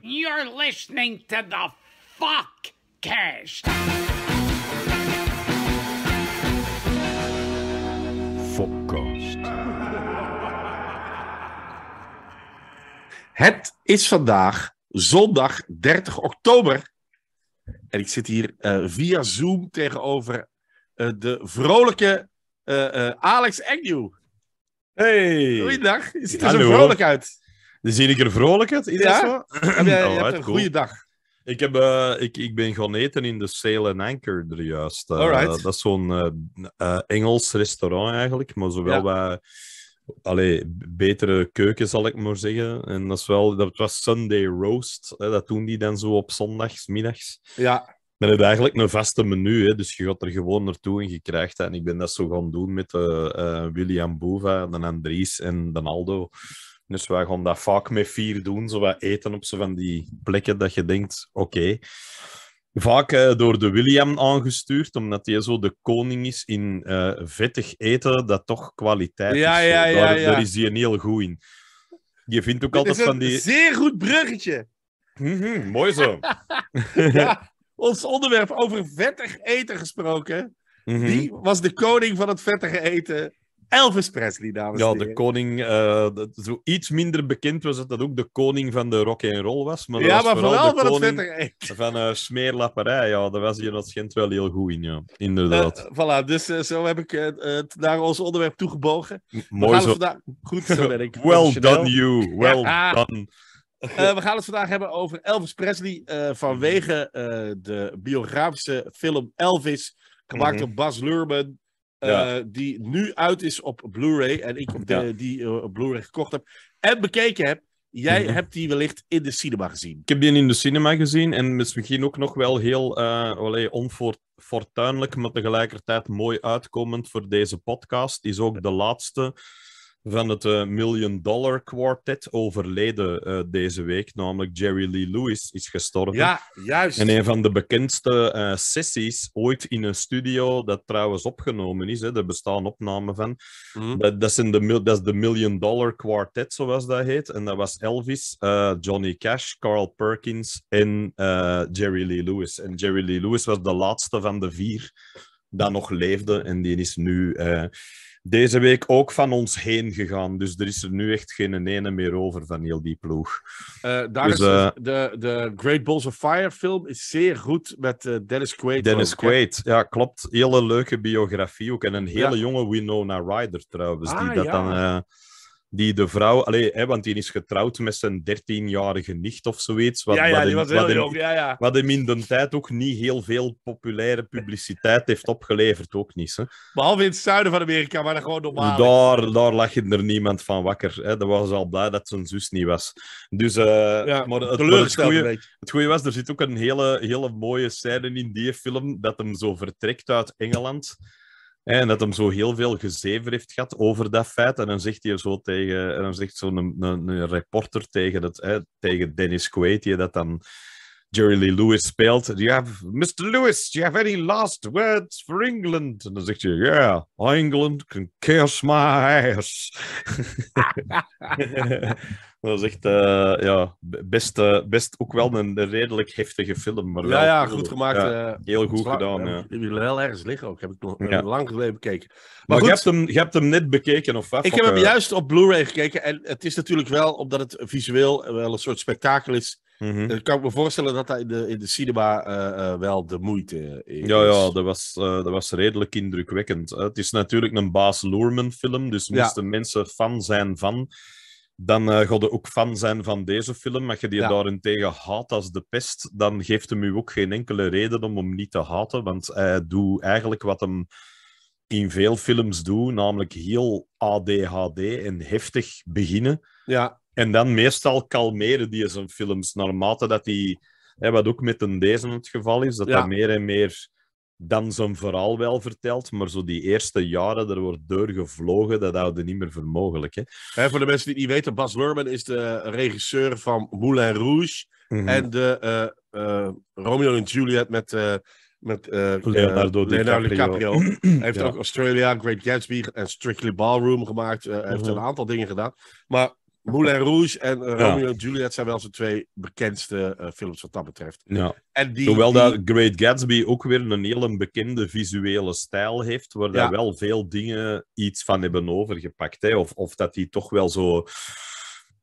You're listening to the fuck cast. Het is vandaag zondag 30 oktober. En ik zit hier uh, via Zoom tegenover uh, de vrolijke uh, Alex Agnew. Hey. Goeiedag. Je ziet er zo vrolijk uit. Dan dus zie ik er vrolijk uit. Is ja? dat zo? Heb ah, jij, een goede dag. Ik, heb, eh, ik, ik ben gaan eten in de Sail and Anchor er juist. Eh. dat is zo'n eh, Engels restaurant eigenlijk, maar zowel ja. bij allee, betere keuken, zal ik maar zeggen. En dat, is wel, dat was Sunday Roast. dat doen die dan zo op zondagsmiddags. Ja. Dan heb eigenlijk een vaste menu, hè, dus je gaat er gewoon naartoe en je krijgt dat. En ik ben dat zo gaan doen met William Bova, dan Andries en dan Aldo. Dus wij gaan dat vaak met vier doen. Zo wat eten op zo van die plekken dat je denkt, oké. Vaak eh, door de William aangestuurd, omdat hij zo de koning is in eh, vettig eten, dat toch kwaliteit ja, is. Eh, ja, ja, daar, daar, is hij heel goed in. Je vindt ook altijd van die... zeer goed bruggetje. Mm mooi zo. ons onderwerp over vettig eten gesproken. Mm Die was de koning van het vettige eten. Elvis Presley, dames en heren. Ja, de koning. Eh, zo iets minder bekend was dat dat ook de koning van de rock and roll was. Maar ja, maar vooral, vooral van het Van eh, smeerlapperij, ja. Daar was je dat Gent wel heel goed in, ja. Inderdaad. Uh, voilà, dus zo heb ik naar ons onderwerp toegebogen. mooi Vandaag... Goed zo ben ik. well done you, well ah. done. we gaan het vandaag hebben over Elvis Presley. vanwege de biografische film Elvis, gemaakt mhm. door Bas Luhrmann. Eh, die nu uit is op Blu-ray. En ik die eh, Blu-ray gekocht heb en bekeken heb. Jij mhm. hebt die wellicht in de cinema gezien. Ik heb die in de cinema gezien en misschien ook nog wel heel uh, eh, onfortuinlijk, maar tegelijkertijd mooi uitkomend voor deze podcast. Is ook de laatste van het eh, Million Dollar Quartet overleden eh, deze week. Namelijk Jerry Lee Lewis is gestorven. Ja, juist. En een van de bekendste eh, sessies ooit in een studio, dat trouwens opgenomen is. Hè, er bestaan opnamen van. Mhm. Dat, is in de, dat is de Million Dollar Quartet, zoals dat heet. En dat was Elvis, Johnny Cash, Carl Perkins en Jerry Lee Lewis. En Jerry Lee Lewis was de laatste van de vier dat nog leefde. En die is nu eh, deze week ook van ons heen gegaan. Dus er is er nu echt geen ene meer over van heel die ploeg. Eh, daar dus, is dus eh, de, de Great Balls of Fire film is zeer goed met Dennis Quaid. Dennis Quaid, ja, klopt. Hele leuke biografie ook. En een hele jonge Winona Ryder trouwens, die ah, dat dan die de vrouw, allee, hè, want die is getrouwd met zijn 13-jarige nicht of zoiets. Wat, ja, ja, die was heel jong, ja, ja. Wat hem in de tijd ook niet heel veel populaire publiciteit heeft opgeleverd, ook niet. Hè. Behalve in het zuiden van Amerika, waar dat gewoon normaal daar, daar lag er niemand van wakker. Hè. Dat was al blij dat zijn zus niet was. Dus, eh, ja, maar het, maar het, goeie, het was, er zit ook een hele, hele mooie scène in die film, dat hem zo vertrekt uit Engeland en dat hem zo heel veel gezever heeft gehad over dat feit. En dan zegt hij zo tegen, en dan zegt zo'n een, een, reporter tegen, dat, hè, tegen Dennis Quaid, dat dan Jerry Lee Lewis speelt. Do you have, Mr. Lewis, do you have any last words for England? En dan zegt hij, yeah, England can kiss my ass. dat is echt, eh, ja, best, eh, best ook wel een redelijk heftige film. Maar wel, ja, ja, goed gemaakt. Eh, heel goed gedaan. Ja. Heb heel wel ergens liggen ook, heb ik nog lang geleden bekeken. Maar, goed, je, hebt hem, je hebt hem net bekeken of wat? Ik heb hem juist op Blu-ray gekeken en het is natuurlijk wel, omdat het visueel wel een soort spektakel is Mhm. Eh, ik kan me voorstellen dat dat in de, in de cinema eh, eh, wel de moeite is. Ja, ja dat, was, dat was redelijk indrukwekkend. Het is natuurlijk een Baas Loerman-film, dus moesten mensen fan zijn van. Dan uh, ga je ook fan zijn van deze film. Als je die ja. daarentegen haat als de pest, dan geeft hem u ook geen enkele reden om hem niet te haten. Want hij doet eigenlijk wat hem in veel films doet, namelijk heel ADHD en heftig beginnen. Ja. En dan meestal kalmeren die zijn films, naarmate dat die, hè, wat ook met een deze het geval is, dat ja. meer en meer dan zijn verhaal wel vertelt, maar zo die eerste jaren, er wordt doorgevlogen, dat houden niet meer voor mogelijk. Hè? voor de mensen die het niet weten, Bas Lerman is de regisseur van Moulin Rouge mhm. en de eh, eh, Romeo en Juliet met... Uh, met uh, Leonardo, uh, Leonardo, DiCaprio. hij heeft ook Australia, Great Gatsby en Strictly Ballroom gemaakt. heeft mhm. een aantal dingen gedaan. Maar Moulin Rouge en eh, Romeo en Juliet zijn wel zijn twee bekendste eh, films wat dat betreft. Ja. En die, Hoewel dat Great Gatsby ook weer een hele bekende visuele stijl heeft, waar daar wel veel dingen iets van hebben overgepakt. Hè? Of, of dat die toch wel zo...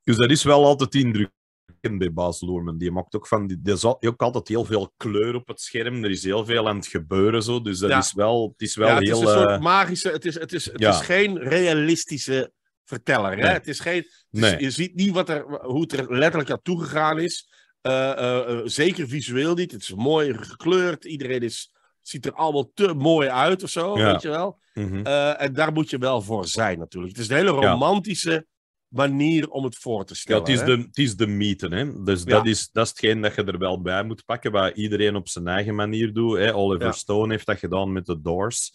Dus dat is wel altijd indrukwekkend bij Baz Loerman. Die maakt ook van... Die, er is ook altijd heel veel kleur op het scherm. Er is heel veel aan het gebeuren, zo. Dus dat is wel, het is wel het heel... Is een eh, magische... Het is, het is, het is geen realistische verteller. Hè? Het is geen, Je ziet niet wat er, hoe het er letterlijk aan toegegaan is. Eh, eh, eh, zeker visueel niet. Het is mooi gekleurd. Iedereen is, ziet er allemaal te mooi uit of zo, weet je wel. Mhm. en daar moet je wel voor zijn natuurlijk. Het is een hele romantische manier om het voor te stellen. Ja, het, is de, het is de mythe, hè. Dus dat, is, dat is hetgeen dat je er wel bij moet pakken, wat iedereen op zijn eigen manier doet. Hè? Oliver Stone heeft dat gedaan met de Doors.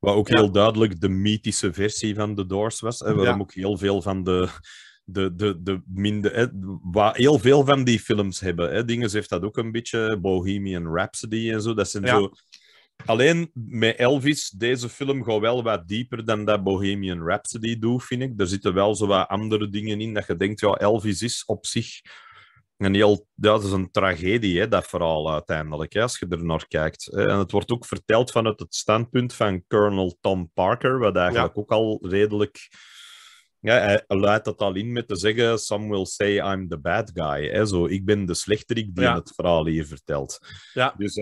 Wat ook heel duidelijk de mythische versie van The Doors was. En waarom ook heel veel van de, de, de, de minder, wat heel veel van die films hebben. Hè. heeft dat ook een beetje, Bohemian Rhapsody en zo. Dat zijn zo. Alleen met Elvis, deze film gaat wel wat dieper dan dat Bohemian Rhapsody doet, vind ik. Er zitten wel zo wat andere dingen in dat je denkt, ja, Elvis is op zich een heel, dat is een tragedie, hè, dat verhaal uiteindelijk, hè, als je er naar kijkt. En het wordt ook verteld vanuit het standpunt van Colonel Tom Parker, wat eigenlijk ook al redelijk ja, hij luidt dat al in met te zeggen: Some will say I'm the bad guy. Hè? Zo, ik ben de slechterik die het verhaal hier vertelt. Ja. Dus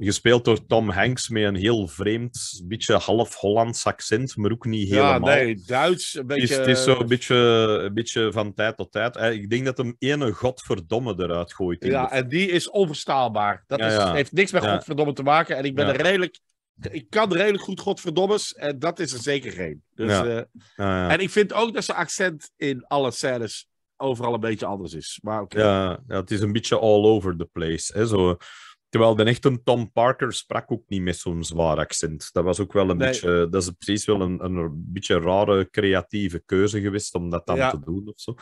gespeeld eh, door Tom Hanks met een heel vreemd, beetje half Hollands accent, maar ook niet helemaal. Ja, nee, Duits. Een beetje... het, is, het zo eh, een beetje, beetje van tijd tot tijd. Eh, ik denk dat hem ene godverdomme eruit gooit. ja, en die is onverstaalbaar. Dat is, heeft niks met godverdomme te maken. En ik ben er redelijk ik kan redelijk goed Godverdommes, En dat is er zeker geen. Dus, eh, ja, en ik vind ook dat zijn accent in alle scènes overal een beetje anders is. Maar ja, het is een beetje all over the place. zo. Terwijl de echte Tom Parker sprak ook niet met zo'n zwaar accent. Dat was ook wel een beetje... Dat is precies wel een, een, een beetje rare creatieve keuze geweest om dat dan te doen of zo.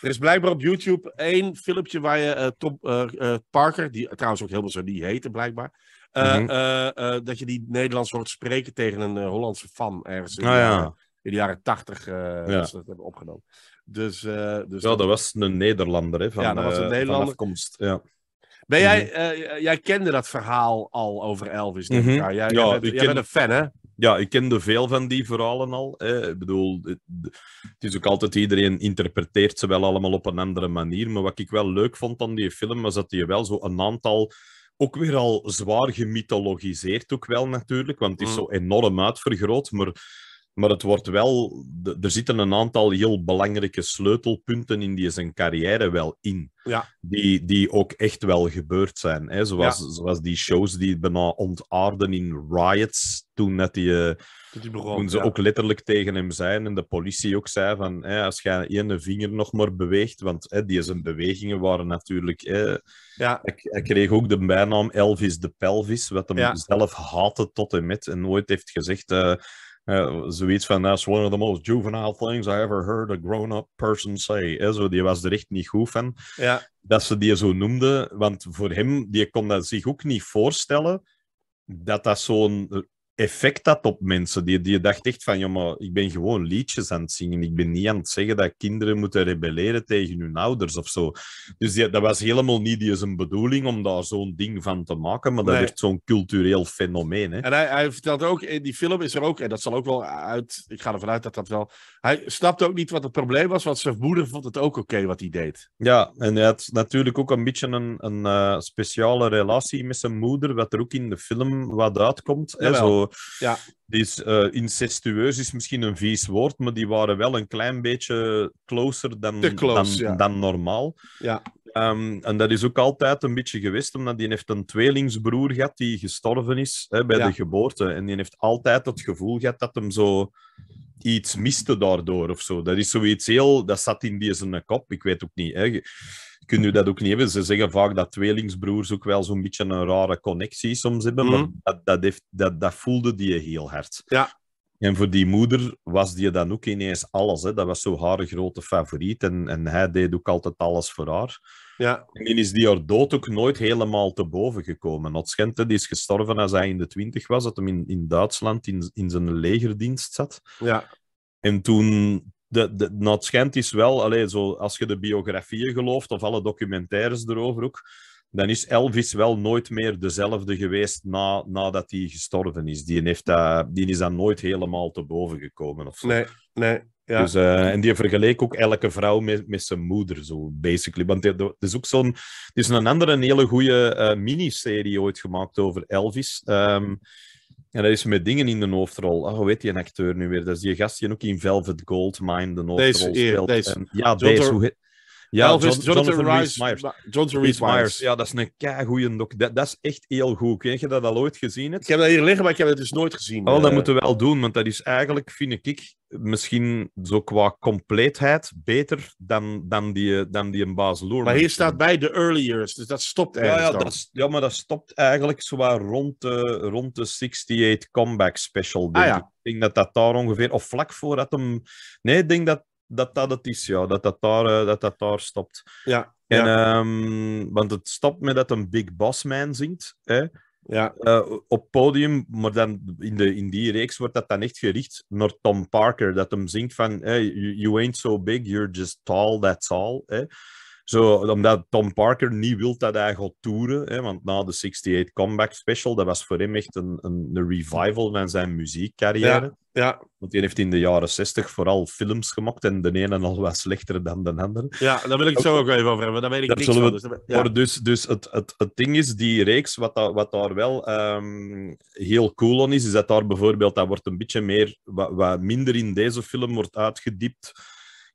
Er is blijkbaar op YouTube één filmpje waar je eh, Tom eh, Parker, die trouwens ook helemaal zo niet heette blijkbaar, eh, mhm. eh, eh, dat je die Nederlands hoort spreken tegen een Hollandse fan ergens in, ah, de jaren tachtig. Dat hebben opgenomen. Dus, dus... Ja, dat was een Nederlander hè, van, ja, dat afkomst. Ja. Ben jij, mhm. jij kende dat verhaal al over Elvis, mhm. Jij, ja, bent, jij bent een fan, hè? ja, ik kende veel van die verhalen al. Hè. Ik bedoel, het is ook altijd iedereen interpreteert ze wel allemaal op een andere manier. Maar wat ik wel leuk vond aan die film was dat hij wel zo een aantal ook weer al zwaar gemythologiseerd, ook wel natuurlijk, want het is mm. zo enorm uitvergroot. Maar maar het wordt wel, er zitten een aantal heel belangrijke sleutelpunten in die zijn carrière wel in. Ja. Die, die ook echt wel gebeurd zijn. Hè? Zoals, zoals die shows die bijna ontaarden in riots. Toen, net die, eh, toen, ze ook letterlijk tegen hem zijn en de politie ook zei van hè, als jij een vinger nog maar beweegt. Want hè, die zijn bewegingen waren natuurlijk. Hè, ja. Hij, kreeg ook de bijnaam Elvis de Pelvis, wat hem zelf haatte tot en met en nooit heeft gezegd. Eh, eh, zoiets van, that's one of the most juvenile things I ever heard a grown-up person say. hè, eh, zo, die was er echt niet goed van. Ja. Dat ze die zo noemden, want voor hem, die kon dat zich ook niet voorstellen dat dat zo'n effect had op mensen. Die, die dacht echt van, jongen, ik ben gewoon liedjes aan het zingen. Ik ben niet aan het zeggen dat kinderen moeten rebelleren tegen hun ouders of zo. Dus dat was helemaal niet die zijn bedoeling om daar zo'n ding van te maken. Maar dat werd zo'n cultureel fenomeen. Hè. En hij, hij vertelt ook, in eh, die film is er ook, en dat zal ook wel uit, ik ga ervan uit dat dat wel... Hij snapte ook niet wat het probleem was, want zijn moeder vond het ook oké wat hij deed. Ja, en hij had natuurlijk ook een beetje een, een eh, speciale relatie met zijn moeder, wat er ook in de film wat uitkomt. Hè, zo, ja. Die is, eh, incestueus is misschien een vies woord, maar die waren wel een klein beetje closer dan, dan, dan, normaal. Ja. Ehm, en dat is ook altijd een beetje geweest, omdat die heeft een tweelingsbroer gehad die gestorven is hè, bij de geboorte. En die heeft altijd het gevoel gehad dat hem zo iets miste daardoor of zo. Dat is zoiets heel... Dat zat in die zijn kop, ik weet ook niet. Hè kun je dat ook niet hebben. Ze zeggen vaak dat tweelingsbroers ook wel zo'n beetje een rare connectie soms hebben, maar mhm. dat, dat, heeft, dat, dat voelde die heel hard. Ja. En voor die moeder was die dan ook ineens alles. Hè. Dat was zo haar grote favoriet. En, en hij deed ook altijd alles voor haar. Ja. En dan is die haar dood ook nooit helemaal te boven gekomen. Otschente die is gestorven als hij in de twintig was. Dat hem in, in Duitsland in, in zijn legerdienst zat. Ja. En toen, de, de, nou, het is wel, allee, zo, als je de biografieën gelooft of alle documentaires erover ook, dan is Elvis wel nooit meer dezelfde geweest na, nadat hij gestorven is. Die, heeft die is dan nooit helemaal te boven gekomen. Of zo. Nee, nee. Ja. Dus, eh, en die vergeleek ook elke vrouw met, met zijn moeder, zo basically. Want er is ook zo'n. Er is een andere een hele goede eh, miniserie ooit gemaakt over Elvis. Um, en dat is met dingen in de hoofdrol. Oh, hoe weet je een acteur nu weer? Dat is die gast die ook in Velvet Gold mine de hoofdrol speelt. Deze. ja, John deze. Hoe heet... Ja, John, Jonathan, Jonathan Rhys Myers. Jonathan Rhys Ja, dat is een keigoeie doc. Dat, dat, is echt heel goed. Ken je dat al ooit gezien? Ik heb dat hier liggen, maar ik heb het dus nooit gezien. Oh, dat eh, moeten we wel doen, want dat is eigenlijk, vind ik, misschien zo qua compleetheid beter dan, dan, die, eh, dan die een baas Loer. Maar hier staat bij de early years, dus dat stopt eigenlijk. Ja, ja, dat, ja maar dat stopt eigenlijk zwaar rond de, rond de 68 comeback special. Ah, ik. ik denk dat dat daar ongeveer, of vlak voor dat hem. Nee, ik denk dat dat dat het is, ja. Dat dat daar, eh, dat dat daar stopt. Ja. En, ehm, want het stopt met dat een Big Boss Man zingt. Hè? Ja. Eh, op podium, maar dan in, de, in die reeks wordt dat dan echt gericht naar Tom Parker. Dat hem zingt van, hey, you, you ain't so big, you're just tall, that's all. Zo, omdat Tom Parker niet wil dat hij gaat toeren. Hè, want na de 68 Comeback Special, dat was voor hem echt een, een, een revival van zijn muziekcarrière. Ja, Want hij heeft in de jaren 60 vooral films gemaakt. En de ene al wat slechter dan de andere. Ja, daar wil ik het zo ook even over hebben. Daar weet ik niet. Dus zo Dus, dus, het, het, het ding is, die reeks, wat, daar, wat daar wel ehm, heel cool aan is, is dat daar bijvoorbeeld, dat wordt een beetje meer, wat minder in deze film wordt uitgediept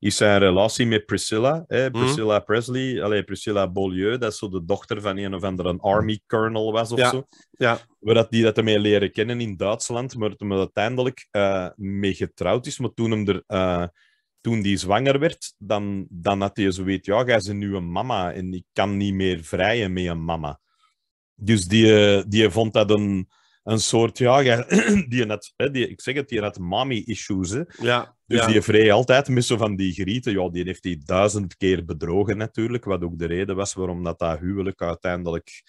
is zijn relatie met Priscilla. Mhm. Priscilla Presley, allez, Priscilla Beaulieu, dat is zo de dochter van een of andere army colonel was of ja. zo. Waar dat die dat ermee leren kennen in Duitsland, maar toen uiteindelijk eh, mee getrouwd is. Maar toen hem er... Eh, toen die zwanger werd, dan, dan had hij zo weet, ja, jij is een nieuwe mama en ik kan niet meer vrijen met een mama. Dus die, eh, die vond dat een, een soort, ja, die net, die, ik zeg het, die net mommy-issues. Ja, dus ja. die vrij altijd met van die grieten. Ja, die heeft hij duizend keer bedrogen natuurlijk, wat ook de reden was waarom dat, dat huwelijk uiteindelijk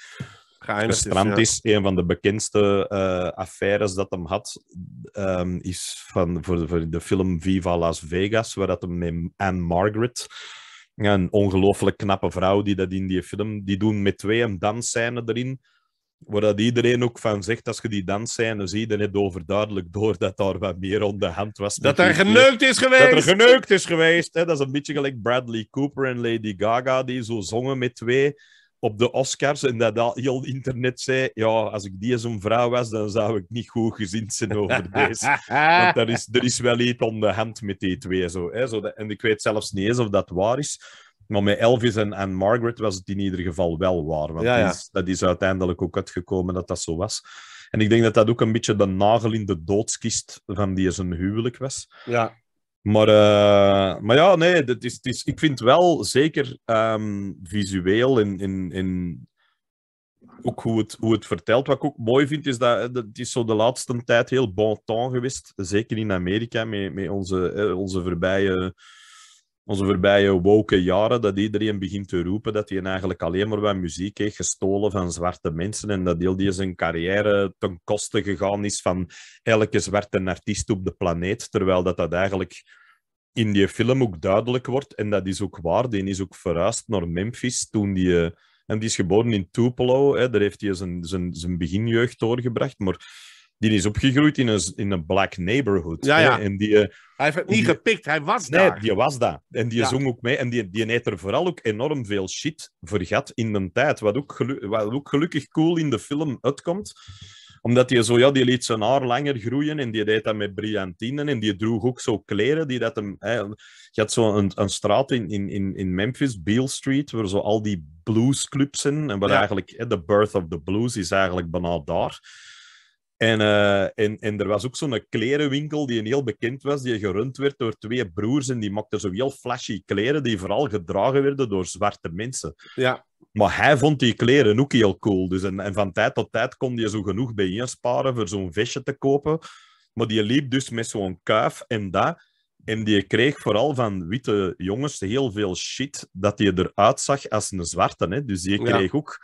gestrand is. Ja. Een van de bekendste eh, affaires dat hem had, ehm, is van, voor, voor, de film Viva Las Vegas, waar dat hem met Anne Margaret... Een ongelooflijk knappe vrouw die dat in die film... Die doen met twee een dansscène erin waar iedereen ook van zegt, als je die dansscène ziet, dan zie je overduidelijk door dat daar wat meer om de hand was. Dat er geneukt is geweest! Dat er geneukt is geweest! Hè? Dat is een beetje gelijk Bradley Cooper en Lady Gaga, die zo zongen met twee op de Oscars en dat al heel internet zei, ja, als ik die zo'n vrouw was, dan zou ik niet goed gezien zijn over deze. Want er is, er is wel iets om de hand met die twee. Zo, hè? Zo dat, en ik weet zelfs niet eens of dat waar is. Maar met Elvis en, en Margaret was het in ieder geval wel waar. Want Is, dat is uiteindelijk ook uitgekomen dat dat zo was. En ik denk dat dat ook een beetje de nagel in de doodskist van die zijn huwelijk was. Ja. Maar, eh, maar ja, nee, dat is, het is, ik vind wel zeker ehm, visueel in, in, in ook hoe het, hoe het vertelt. Wat ik ook mooi vind, is dat het eh, is zo de laatste tijd heel bon geweest. Zeker in Amerika, met, met onze, eh, onze voorbije onze voorbije woke jaren, dat iedereen begint te roepen dat hij eigenlijk alleen maar wat muziek heeft gestolen van zwarte mensen en dat heel die zijn carrière ten koste gegaan is van elke zwarte artiest op de planeet, terwijl dat, dat eigenlijk in die film ook duidelijk wordt, en dat is ook waar, die is ook verhuisd naar Memphis toen die... Eh, en die is geboren in Tupelo, hè, daar heeft hij zijn, zijn, zijn beginjeugd doorgebracht, maar die is opgegroeid in een, in een black neighborhood. Ja, En die, eh, hij heeft het niet gepikt, hij was daar. Nee, die was daar. En die zong ook mee. En die, die heeft er vooral ook enorm veel shit vergat in de tijd. Wat ook, wat ook gelukkig cool in de film uitkomt omdat die zo, ja, die liet zijn haar langer groeien en die deed dat met brillantinen en die droeg ook zo kleren die dat hem... je had zo een, een straat in, in, in Memphis, Beale Street, waar zo al die bluesclubs zijn en waar eigenlijk, hè, the birth of the blues is eigenlijk bijna daar. En, eh, en, en er was ook zo'n klerenwinkel die een heel bekend was, die gerund werd door twee broers. En die maakten zo heel flashy kleren, die vooral gedragen werden door zwarte mensen. Ja. Maar hij vond die kleren ook heel cool. Dus en, en van tijd tot tijd kon je zo genoeg bijeensparen voor zo'n vestje te kopen. Maar die liep dus met zo'n kuif en dat. En die kreeg vooral van witte jongens heel veel shit dat hij eruit zag als een zwarte. Hè? Dus die kreeg ook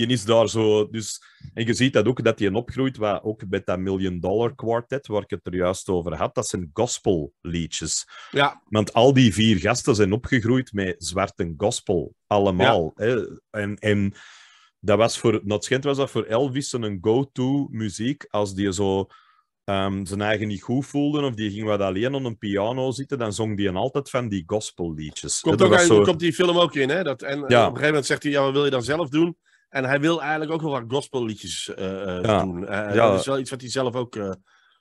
je is daar zo. Dus, en je ziet dat ook dat hij opgroeit, wat ook met dat Million Dollar Quartet, waar ik het er juist over had, dat zijn gospelliedjes. Ja. Want al die vier gasten zijn opgegroeid met zwarte gospel, allemaal. Hè? En, en dat was voor, dat was dat voor Elvis een go-to muziek als die zo. Ehm, zijn eigen niet goed voelden of die ging wat alleen op een piano zitten, dan zong die altijd van die liedjes Komt, ook komt die film ook in, hè? Dat, en, op een gegeven moment zegt hij, ja, wat wil je dan zelf doen? En hij wil eigenlijk ook nog wat gospelliedjes eh, eh, doen. Eh, ja. Dat is wel iets wat hij zelf ook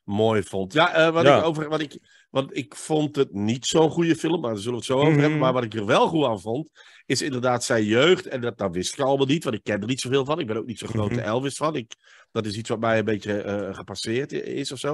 mooi vond. Ja, wat, Ik over, wat, ik, wat ik vond het niet zo'n goede film, maar daar zullen we het zo over mhm. hebben. Maar wat ik er wel goed aan vond, is inderdaad zijn jeugd. En dat, dat wist ik allemaal niet, want ik ken er niet zoveel van. Ik ben ook niet zo'n grote mhm. Elvis van. Ik, dat is iets wat mij een beetje gepasseerd is of zo.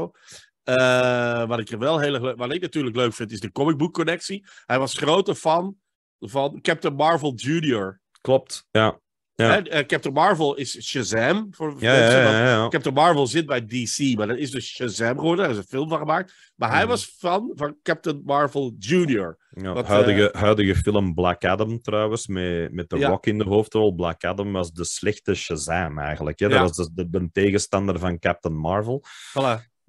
wat ik er wel heel wat ik natuurlijk leuk vind, is de comic book connectie. Hij was grote fan van Captain Marvel Jr. Klopt, ja. Ja. Eh, Captain Marvel is Shazam. Voor ja, ja, Captain Marvel zit bij DC, maar dat is dus Shazam geworden. Daar is een film van gemaakt. Maar hij mhm. was fan van Captain Marvel Jr. Wat, huidige, uh... film Black Adam trouwens, met, met The Rock in de hoofdrol. Black Adam was de slechte Shazam eigenlijk. Hè? Dat was dus de, tegenstander van Captain Marvel.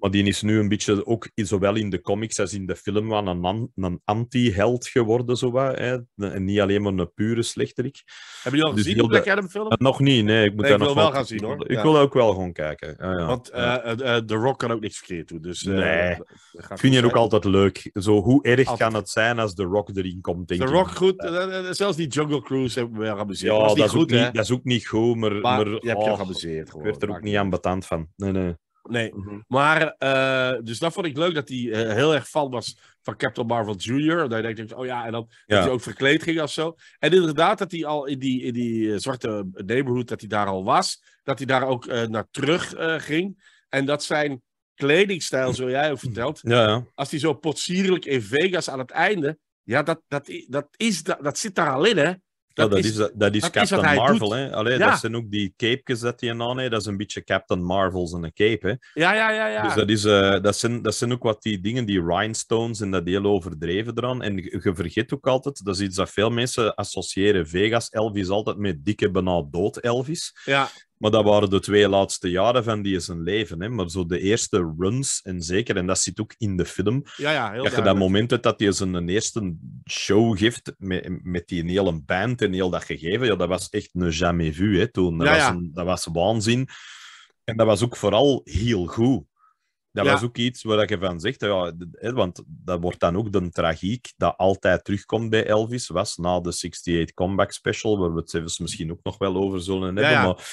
Maar die is nu een beetje ook zowel in de comics als in de film wel een, een anti-held geworden. Zo wat, hè. En niet alleen maar een pure slechterik. Hebben jullie al dus gezien de Black Adam film? Eh, nog niet, nee. Ik, moet ik nog wil wel gaan zien hoor. Ik wil ook wel gewoon kijken. ja. Want uh, The Rock kan ook niks verkeerd doen. Dus, nee. vind je ook altijd leuk. Zo, hoe erg kan het zijn als The Rock erin komt, The Rock goed. Zelfs die Jungle Cruise hebben we wel geamuseerd. Ja, dat, is goed, dat, is ook niet, goed, maar... maar, je hebt je oh, geamuseerd gewoon. Ik werd er ook niet aan betaald van. Nee, nee. Nee. Mhm. Maar, eh, dus dat vond ik leuk dat hij eh, heel erg fan was van Captain Marvel Jr. Daar denk ik, oh ja, en dan, dat hij ook verkleed ging of zo. En inderdaad, dat hij al in die, in die eh, zwarte neighborhood, dat hij daar al was. Dat hij daar ook naar terug ging. En dat zijn kledingstijl, zo jij ook vertelt. Ja, ja. Als hij zo potsierlijk in Vegas aan het einde. Ja, dat, dat, dat, is, dat, dat zit daar al in, hè? Oh, dat, dat, is, dat is Captain Marvel. Hè? Allee, Dat zijn ook die capejes dat hij aan heeft. Dat is een beetje Captain Marvels en een cape. Hè? Ja, ja, ja, ja. Dus dat, is, eh, dat, zijn, dat zijn ook wat die dingen, die rhinestones en dat heel overdreven eraan. En je vergeet ook altijd, dat is iets dat veel mensen associëren. Vegas Elvis altijd met dikke, benauwd dood Elvis. Ja. Maar dat waren de twee laatste jaren van die zijn leven. Hè? Maar zo de eerste runs, en zeker, en dat zit ook in de film. Ja, ja, heel dat dat moment dat hij zijn eerste show geeft met, met die hele band en heel dat gegeven, ja, dat was echt een jamais vu hè, toen. was dat was waanzin. En dat was ook vooral heel goed. Dat ja. was ook iets waar je van zegt, ja, want dat wordt dan ook de tragiek dat altijd terugkomt bij Elvis, was na de 68 Comeback Special, waar we het zelfs misschien ook nog wel over zullen hebben. Maar,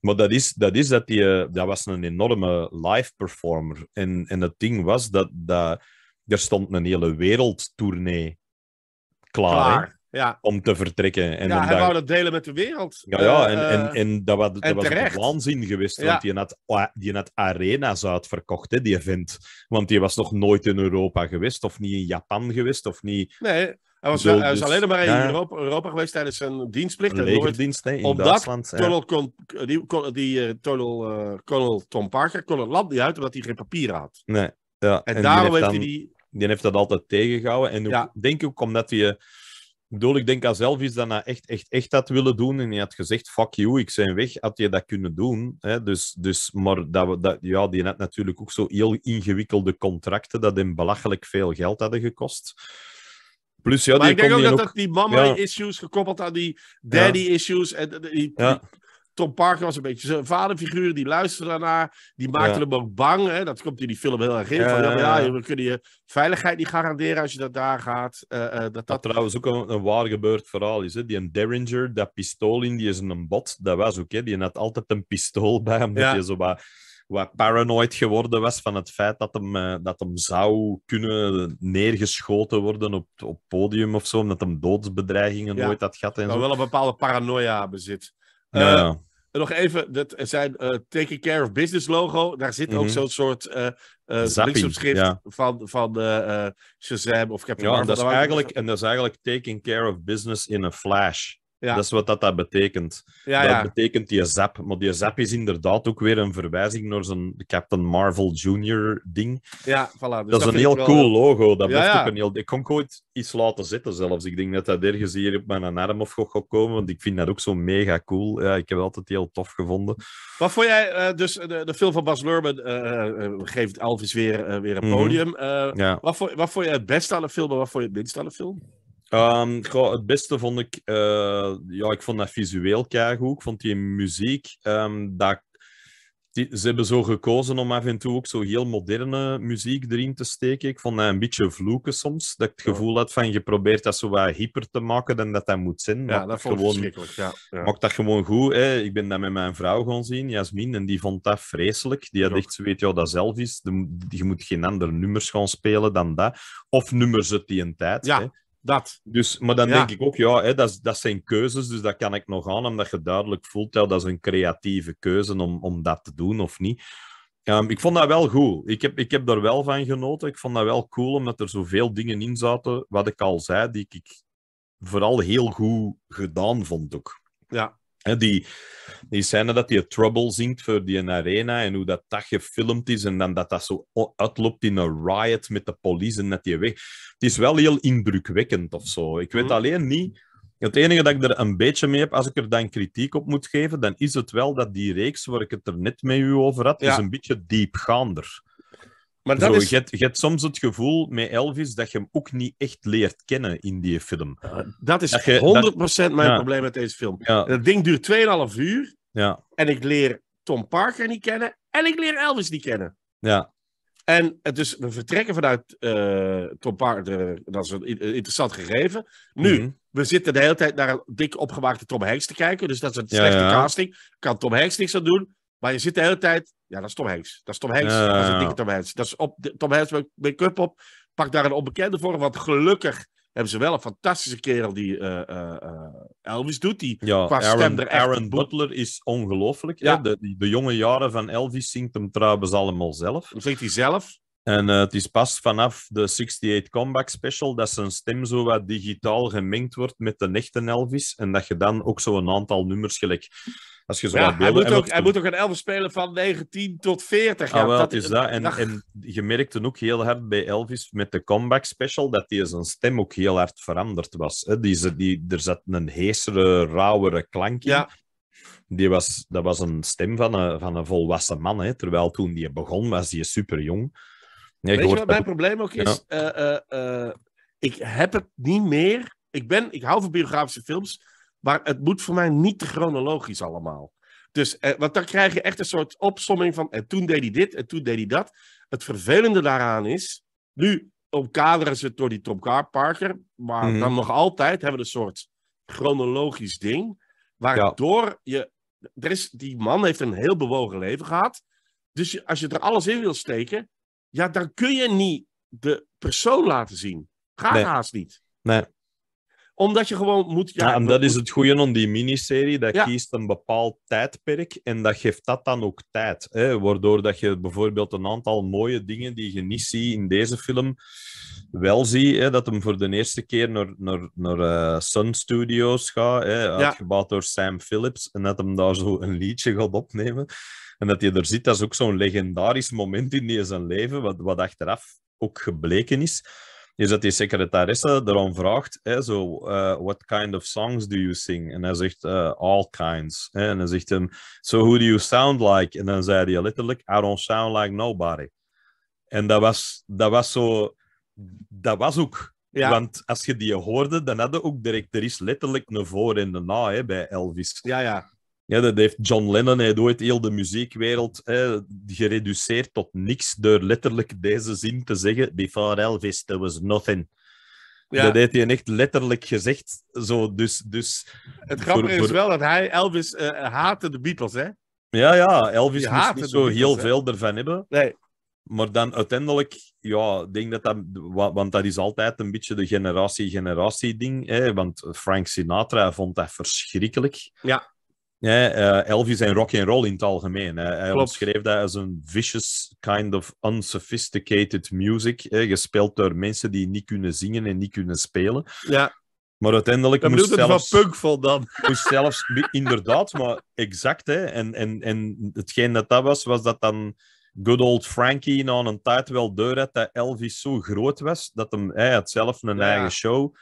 maar, dat is dat, is dat, die, eh, dat was een enorme live performer. En, en het ding was dat, dat er stond een hele wereldtournee klaar. klaar ja. om te vertrekken. En ja, hij wou dat delen met de wereld. Ja, ja en, eh, en, en dat, was, dat was een waanzin geweest, want die had, ah, die had arena's uitverkocht, hè, die vindt. Want die was nog nooit in Europa geweest, of niet in Japan geweest, of niet... Nee, hij was, hij was dus- alleen maar in Europa, geweest tijdens zijn dienstplicht. Een legerdienst nee, in omdat Duitsland. die, die eh, Colonel, eh, Colonel Tom Parker kon het land niet uit omdat hij geen papieren had. Nee, ja. En, daarom heeft hij die... Die heeft dat altijd tegengehouden. En ik denk ook omdat hij ik bedoel, ik denk is dat daarna echt, echt, echt had willen doen en hij had gezegd, fuck you, ik zijn weg, had je dat kunnen doen. Hè? Dus, dus, maar dat, dat, ja, die had natuurlijk ook zo heel ingewikkelde contracten dat hem belachelijk veel geld hadden gekost. Plus, ja, maar die ik denk ook dat, dat die mama-issues gekoppeld aan die daddy-issues en ja. Tom Parker was een beetje zijn vaderfiguur, die luisterde daarnaar. Die maakte hem ook bang. Hè? Dat komt in die film heel erg in. Ja, van, ja, we kunnen je veiligheid niet garanderen als je dat daar gaat. Uh, dat, trouwens ook een, waar gebeurd verhaal is. Hè? Die een Derringer, dat pistool in, die is een bot. Dat was ook, hè? die had altijd een pistool bij hem. Dat je zo wat, paranoid geworden was van het feit dat hem, eh, dat hem zou kunnen neergeschoten worden op, podium of zo. Omdat hem doodsbedreigingen nooit had gehad. En dat zo. wel een bepaalde paranoia bezit. Ja nog even, dat zijn uh, Taking Care of Business logo. Daar zit ook mhm. zo'n soort uh, uh van, van uh, Shazam of Captain ja, Marvel. En dat, is eigenlijk, en dat is eigenlijk Taking Care of Business in a flash. Ja. Dat is wat dat, dat betekent. dat betekent die zap. Maar die zap is inderdaad ook weer een verwijzing naar zo'n Captain Marvel Junior ding. Ja, voilà. Dus dat, is een heel cool logo. Dat een heel... Ik kon ooit iets laten zitten zelfs. Ik denk dat dat ergens hier op mijn arm of gok komen, want ik vind dat ook zo mega cool. Ja, ik heb het altijd heel tof gevonden. Wat vond jij, eh, dus de, de, film van Bas Lurman eh, eh, geeft Elvis weer, weer een mhm. podium. Mm wat, vond, wat vond jij het beste aan film en wat vond je het minst aan film? Um, het beste vond ik, uh, ja, ik vond dat visueel keigoed. Ik vond die muziek, um, dat, die, ze hebben zo gekozen om af en toe ook zo heel moderne muziek erin te steken. Ik vond dat een beetje vloeken soms. Dat ik het gevoel had van je probeert dat zo wat hyper te maken dan dat dat moet zijn. Ja, dat, vond ik verschrikkelijk. Ja, ja. Maakt dat gewoon goed. Hè? Ik ben dat met mijn vrouw gaan zien, Jasmin, en die vond dat vreselijk. Die had echt zo weet, ja, dat zelf is. je moet geen andere nummers gaan spelen dan dat. Of nummers uit die een tijd. Ja. Hè? Dat. Dus, maar dan denk ik ook, ja, hè, dat, dat zijn keuzes, dus dat kan ik nog aan, omdat je duidelijk voelt dat is een creatieve keuze om, om dat te doen of niet. Ehm, ik vond dat wel goed. Ik heb, ik heb daar wel van genoten. Ik vond dat wel cool, omdat er zoveel dingen in zaten, wat ik al zei, die ik, ik vooral heel goed gedaan vond ook. Ja, die, die scène dat je Trouble zingt voor die arena en hoe dat, dat gefilmd is en dan dat dat zo uitloopt in een riot met de police en dat die weg... Het is wel heel indrukwekkend of zo. Ik weet mhm. alleen niet... Het enige dat ik er een beetje mee heb, als ik er dan kritiek op moet geven, dan is het wel dat die reeks waar ik het er net met u over had, is een beetje diepgaander. Maar dat is... je, hebt, je, hebt, soms het gevoel met Elvis dat je hem ook niet echt leert kennen in die film. dat is 100% mijn probleem met deze film. Dat ding duurt 2,5 uur en ik leer Tom Parker niet kennen en ik leer Elvis niet kennen. Ja. En het dus we vertrekken vanuit eh, Tom Parker, eh, dat is een eh, interessant gegeven. Nu, mhm. we zitten de hele tijd naar een dik opgemaakte Tom Hanks te kijken, dus dat is een slechte casting. Kan Tom Hanks niks aan doen? Maar je zit de hele tijd. Ja, dat is Tom Hanks. Dat is Tom Hanks. dat is een dikke Tom Hanks. Dat is op, Tom Hanks make-up op. Pak daar een onbekende voor. Want gelukkig hebben ze wel een fantastische kerel die eh, eh, eh, Elvis doet. Die qua Aaron, stem Aaron Butler is ongelooflijk. Ja. De, de, jonge jaren van Elvis zingt hem trouwens allemaal zelf. Dat zingt hij zelf. En eh, het is pas vanaf de 68 Comeback Special dat zijn stem zo wat digitaal gemengd wordt met de echte Elvis. En dat je dan ook zo een aantal nummers gelijk. Als je zo ja, hij, moet ook, hij moet een Elvis spelen van 19 tot 40. Ah, ja, ah, wel, dat is dat. En, je merkte ook heel hard bij Elvis met de Comeback Special dat die zijn stem ook heel hard veranderd was. Hè? Die, die, er zat een heesere, rauwere klank in. Ja. Die was, dat was een stem van een, van een volwassen man. Hè? Terwijl toen die begon was hij super jong. Nee, Weet je wat mijn probleem ook is? Eh, eh, eh, ik heb het niet meer. Ik, ben, ik hou van biografische films, maar het moet voor mij niet te chronologisch allemaal. Dus, want dan krijg je echt een soort opsomming van. En toen deed hij dit, en toen deed hij dat. Het vervelende daaraan is. Nu omkaderen ze het door die Tom Car Parker. Maar mhm. dan nog altijd hebben we een soort chronologisch ding. Waardoor je. Er is, die man heeft een heel bewogen leven gehad. Dus als je er alles in wil steken ja, dan kun je niet de persoon laten zien. Ga haast niet. Nee. Omdat je gewoon moet... Ja, en dat is het goede om die miniserie. Dat kiest een bepaald tijdperk en dat geeft dat dan ook tijd. Hè? Waardoor dat je bijvoorbeeld een aantal mooie dingen die je niet ziet in deze film wel ziet. dat hem voor de eerste keer naar, naar, naar eh, Sun Studios gaat, hè, uitgebouwd door Sam Phillips, en dat hem daar zo een liedje gaat opnemen. En dat je er ziet, dat is ook zo'n legendarisch moment in zijn leven, wat, wat achteraf ook gebleken is. Is dat die secretaresse erom vraagt, hè, zo, eh, what kind of songs do you sing? En hij zegt, eh, all kinds. Hè? En hij zegt hem, so who do you sound like? En dan zei hij letterlijk, I don't sound like nobody. En dat was, dat was zo, dat was ook Want als je die hoorde, dan hadden ook directrice letterlijk een voor en een na hè, bij Elvis. Ja, ja. Ja, dat heeft John Lennon heeft ooit heel de muziekwereld gereduceerd tot niks door letterlijk deze zin te zeggen. Before Elvis, there was nothing. Ja. Dat heeft hij echt letterlijk gezegd. Zo, dus, dus, het grappige is wel dat hij, Elvis, eh, haatte de Beatles, hè? Ja, ja. Elvis Die moest niet zo heel veel ervan hebben. Nee. Maar dan uiteindelijk, ja, denk dat dat... Want dat is altijd een beetje de generatie-generatie-ding, want Frank Sinatra vond dat verschrikkelijk. Ja. Ja, eh, Elvis en rock and roll in het algemeen. Hij Klopt. dat als een vicious kind of unsophisticated music, gespeeld door mensen die niet kunnen zingen en niet kunnen spelen. Ja. Maar uiteindelijk dat moest zelfs... van punk vol dan. Moest zelfs... Inderdaad, maar exact. Hè. En, en, en hetgeen dat dat was, was dat dan good old Frankie na een tijd wel deur had dat Elvis zo groot was, dat hem, hij had zelf een eigen show.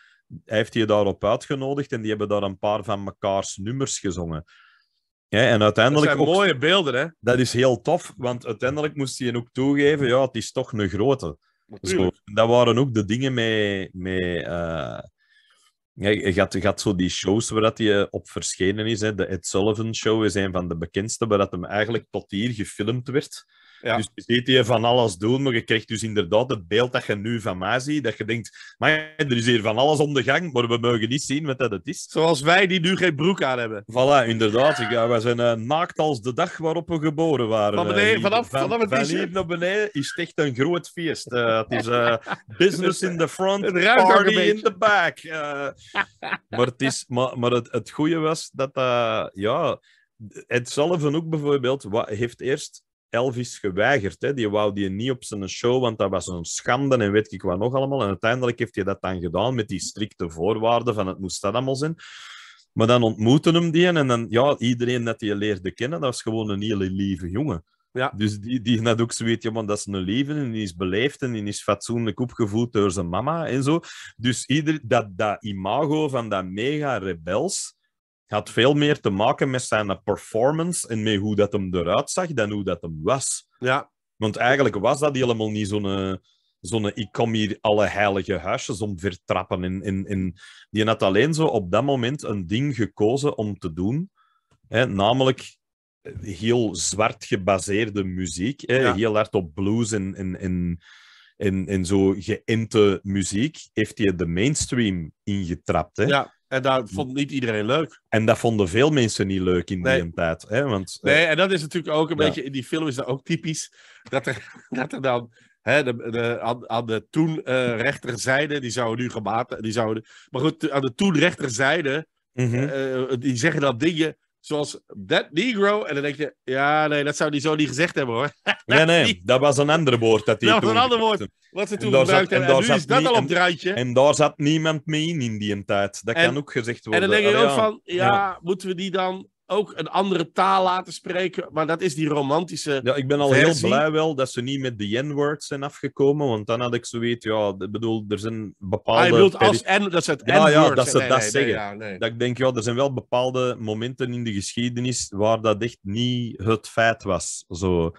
Hij heeft je daarop uitgenodigd en die hebben daar een paar van mekaars nummers gezongen. Ja, en uiteindelijk dat zijn ook, mooie beelden, hè? Dat is heel tof, want uiteindelijk moest hij ook toegeven, ja, het is toch een grote. Zo, dat waren ook de dingen met... met uh, eh, je, gaat, je gaat zo die shows waar hij eh, op verschenen is. Hè. De Ed Sullivan Show is een van de bekendste, waar dat hem eigenlijk tot hier gefilmd werd. Dus je ziet hier van alles doen, maar je krijgt dus inderdaad het beeld dat je nu van mij ziet. Dat je denkt, maar er is hier van alles om de gang, maar we mogen niet zien wat dat het is. Zoals wij die nu geen broek aan hebben. Voilà, inderdaad. Eh, we zijn eh, naakt als de dag waarop we geboren waren. Van beneden, eh, vanaf, vanaf het van hier naar beneden is echt een groot feest. het is business in the front, party in the back. maar het, is, maar, maar het, het goede was dat ja, het zelf ook bijvoorbeeld wat, heeft eerst Elvis geweigerd. Hè. Die wou die niet op zijn show, want dat was een schande en weet ik wat nog allemaal. En uiteindelijk heeft hij dat dan gedaan met die strikte voorwaarden van het moest dat allemaal zijn. Maar dan ontmoeten hem die en dan, ja, iedereen dat hij leerde kennen, dat was gewoon een hele lieve jongen. Ja. Dus die, die had ook zoiets, je, want dat is een leven en die is beleefd en die is fatsoenlijk opgevoed door zijn mama en zo. Dus ieder, dat, dat imago van dat mega rebels, had veel meer te maken met zijn performance en met hoe dat hem eruit zag dan hoe dat hem was. Ja. Want eigenlijk was dat helemaal niet zo'n... Eh, zo'n ik kom hier alle heilige huisjes om vertrappen. En, en, en die had alleen zo op dat moment een ding gekozen om te doen. Hè, namelijk eh, heel zwart gebaseerde muziek. Hè, Heel hard op blues en, en, en, en, zo geïnte muziek. Heeft hij de mainstream ingetrapt. Hè? Ja. En dat vond niet iedereen leuk. En dat vonden veel mensen niet leuk in die tijd. Hè? Want, eh, nee, en dat is natuurlijk ook een beetje... In die film is dat ook typisch. Dat er, dat er dan... Hè, de, de, aan, de toen eh, rechterzijde... Die zouden nu gematen Die zouden, maar goed, aan de toen rechterzijde... Mhm. Eh, die zeggen dan dingen Zoals that negro. En dan denk je, ja, nee, dat zou die zo niet gezegd hebben hoor. nee, nee, dat was een ander woord. Dat, die dat was een ander woord wat ze toen gebruikt hebben. En, is dat al op En daar zat niemand mee in in die tijd. Dat kan ook gezegd worden. En dan denk je ah, ook van, ja, moeten we die dan ook een andere taal laten spreken. Maar dat is die romantische. Ja, ik ben al heel blij wel dat ze niet met de n words zijn afgekomen. Want dan had ik zo weet, ja, ik bedoel, er zijn bepaalde. Ah, bedoelt als N, dat ze het ja, ja, dat ze dat zeggen. dat ik denk, ja, er zijn wel bepaalde momenten in de geschiedenis waar dat echt niet het feit was. Zo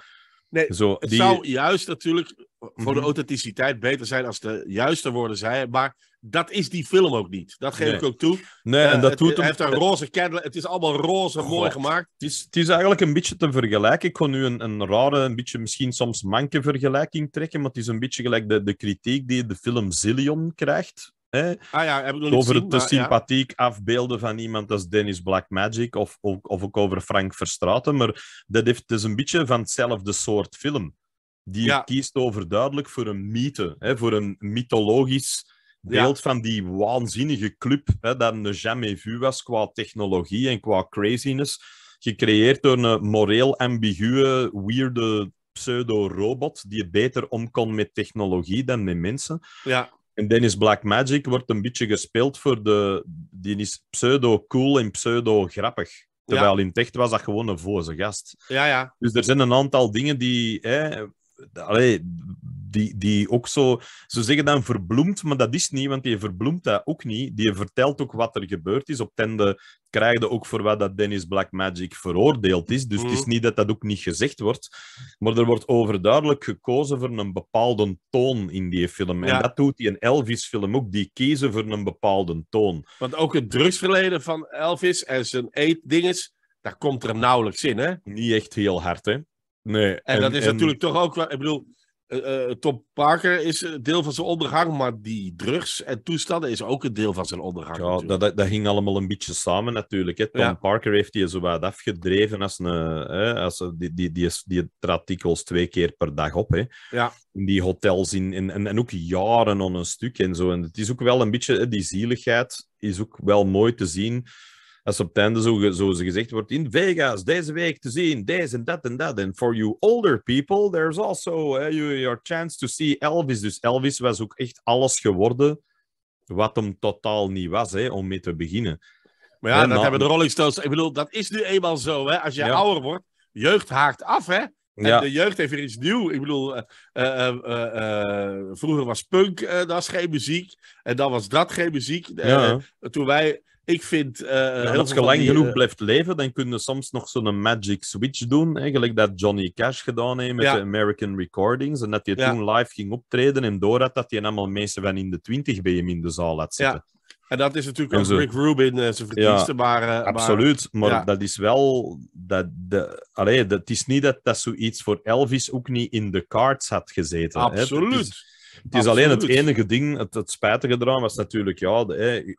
het zou juist natuurlijk voor de mhm. authenticiteit beter zijn als de juiste woorden zijn. Maar dat is die film ook niet. Dat geef ik ook toe. Nee, en eh, dat doet Hij heeft een roze kennel, Het is allemaal roze, mooi gemaakt. Het is, het is, eigenlijk een beetje te vergelijken. Ik kon nu een, een rare, een beetje misschien soms manke vergelijking trekken. Maar het is een beetje gelijk de, de kritiek die de film Zillion krijgt. Ah ja, heb ik nog over het te sympathiek afbeelden van iemand als Dennis Black Magic of, of, of ook over Frank Verstraten. Maar dat heeft, het is een beetje van hetzelfde soort film. Die ja. kiest overduidelijk voor een mythe, hè? voor een mythologisch beeld van die waanzinnige club hè, dat een jamais vu was qua technologie en qua craziness. Gecreëerd door een moreel ambiguë, weirde pseudo-robot die beter om kon met technologie dan met mensen. Ja. En Dennis Black Magic wordt een beetje gespeeld voor de. Die is pseudo-cool en pseudo-grappig. Terwijl in Techt was dat gewoon een voze gast. Ja, ja. Dus er zijn een aantal dingen die. Hè, allee, die, die ook zo, ze zeggen dan verbloemd, maar dat is niet, want die verbloemt dat ook niet. Die vertelt ook wat er gebeurd is. Op tende krijgen we ook voor wat dat Dennis Magic veroordeeld is. Dus het is mhm. niet dat dat ook niet gezegd wordt. Maar er wordt overduidelijk gekozen voor een bepaalde toon in die film. En dat doet die een Elvis-film ook. Die kiezen voor een bepaalde toon. Want ook het drugsverleden van Elvis en zijn eetdinges, daar komt er nauwelijks in, hè? Niet echt heel hard, hè? Nee. En, dat is natuurlijk toch ook wel... Ik bedoel, eh, eh, Tom Parker is deel van zijn ondergang, maar die drugs en toestanden is ook een deel van zijn ondergang. Ja, dat, dat, allemaal een beetje samen natuurlijk. Hè. Tom Parker heeft die zo wat afgedreven als een. Hè, als, die, die, die, die twee keer per dag op. Hè. Ja. In die hotels in, en, en ook jaren aan een stuk en zo. En het is ook wel een beetje, hè, die zieligheid is ook wel mooi te zien als op het zo, zo gezegd wordt, in Vegas deze week te zien, deze en dat en dat. En for you older people, there's also eh, your chance to see Elvis. Dus Elvis was ook echt alles geworden wat hem totaal niet was, hè, om mee te beginnen. Maar ja, dat hebben de Rolling Stones. Ik bedoel, dat is nu eenmaal zo. Hè? Als je ouder wordt, jeugd haakt af, hè? En de jeugd heeft weer iets nieuws. Ik bedoel, eh, eh, vroeger was punk, dat was geen muziek. En dan was dat geen muziek. toen wij ik vind... Eh, als je lang genoeg eh, blijft leven, dan kun je soms nog zo'n magic switch doen. Eigenlijk dat Johnny Cash gedaan heeft met de American Recordings. En dat hij toen live ging optreden en door had dat hij allemaal mensen van in de twintig bij hem in de zaal had zitten. En dat is natuurlijk ook Rick Rubin, uh, zijn verdienste. maar, absoluut, maar, dat is wel... Dat, de, allee, dat, het is niet dat, dat zoiets voor Elvis ook niet in de cards had gezeten. Absoluut. Het is alleen het enige ding, het, spijtige eraan was natuurlijk, ja,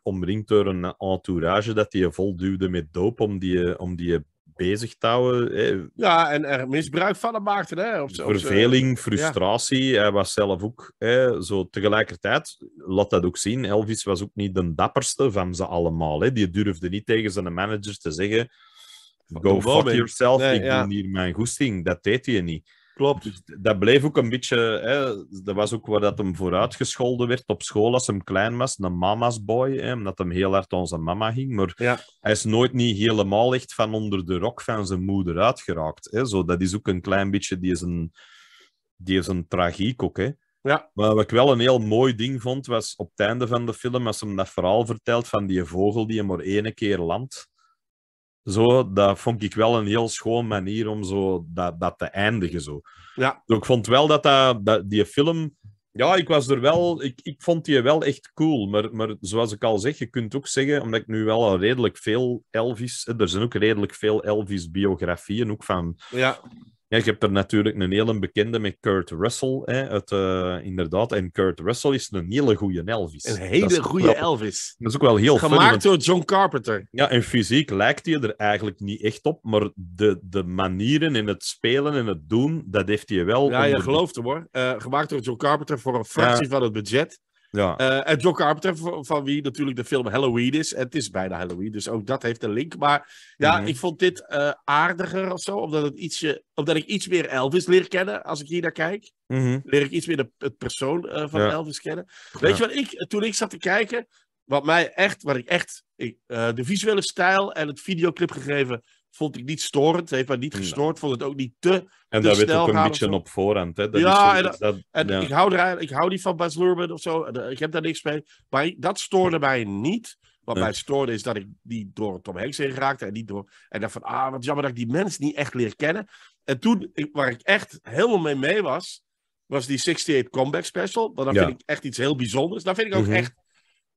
omringd door een entourage dat die je volduwde met doop om die, om die bezig te houden. Ja, en er misbruik van maakte. Hè, Verveling, frustratie. Hij was zelf ook zo tegelijkertijd, laat dat ook zien, Elvis was ook niet de dapperste van ze allemaal. Die durfde niet tegen zijn manager te zeggen, go nou fuck yourself, ik ja. doe hier mijn goesting. Dat deed hij niet. Klopt. Dus dat bleef ook een beetje... Hè, dat was ook waar dat hem vooruitgescholden werd op school als hem klein was. Een mama's boy, hè, omdat hem heel hard aan zijn mama ging. Maar hij is nooit niet helemaal echt van onder de rok van zijn moeder uitgeraakt. Hè. Zo, dat is ook een klein beetje... Die is een, die is een tragiek ook, hè. Ja. Maar wat ik wel een heel mooi ding vond, was op het einde van de film, als hem dat verhaal vertelt van die vogel die hem maar één keer landt. Zo, dat vond ik wel een heel schoon manier om zo dat, dat te eindigen. Zo. Ja. Dus ik vond wel dat, dat, die film. Ja, ik was er wel. Ik, ik vond die wel echt cool. Maar, maar zoals ik al zeg, je kunt ook zeggen, omdat ik nu wel al redelijk veel Elvis. Er zijn ook redelijk veel Elvis-biografieën, ook van ja ja, je hebt er natuurlijk een hele bekende met Kurt Russell. Hè, uit, eh, inderdaad, en Kurt Russell is een hele goede Elvis. Een hele goede Elvis. Dat is ook wel heel Gemaakt door John Carpenter. Ja, en fysiek lijkt hij er eigenlijk niet echt op, maar de, de manieren in het spelen en het doen, dat heeft hij wel. Ja, je gelooft hem hoor. Eh, gemaakt door John Carpenter voor een fractie van het budget. Ja. Eh, en John Carpenter, van, wie natuurlijk de film Halloween is. En het is bijna Halloween, dus ook dat heeft een link. Maar ja, mhm. ik vond dit eh, aardiger of zo, omdat, het ietsje, omdat ik iets meer Elvis leer kennen als ik hier naar kijk. Mhm. Leer ik iets meer de, het persoon eh, van Elvis kennen. Weet je wat ik, toen ik zat te kijken, wat mij echt, wat ik echt, de visuele stijl en het videoclip gegeven vond ik niet storend. Heeft mij niet gestoord. Vond het ook niet te. En daar werd ook een beetje op voorhand. Hè? Dat ja, is en, en Ik, hou er, ik hou niet van Bas Lurman of zo. Eh, ik heb daar niks mee. Maar dat stoorde mij niet. Wat mij stoorde is dat ik die door Tom Hanks heen geraakte. En niet door. En dan van, ah, wat jammer dat ik die mens niet echt leer kennen. En toen, waar ik echt helemaal mee mee was. Was die 68 Comeback Special. Want dat vind ik echt iets heel bijzonders. Dat vind ik ook mhm. echt.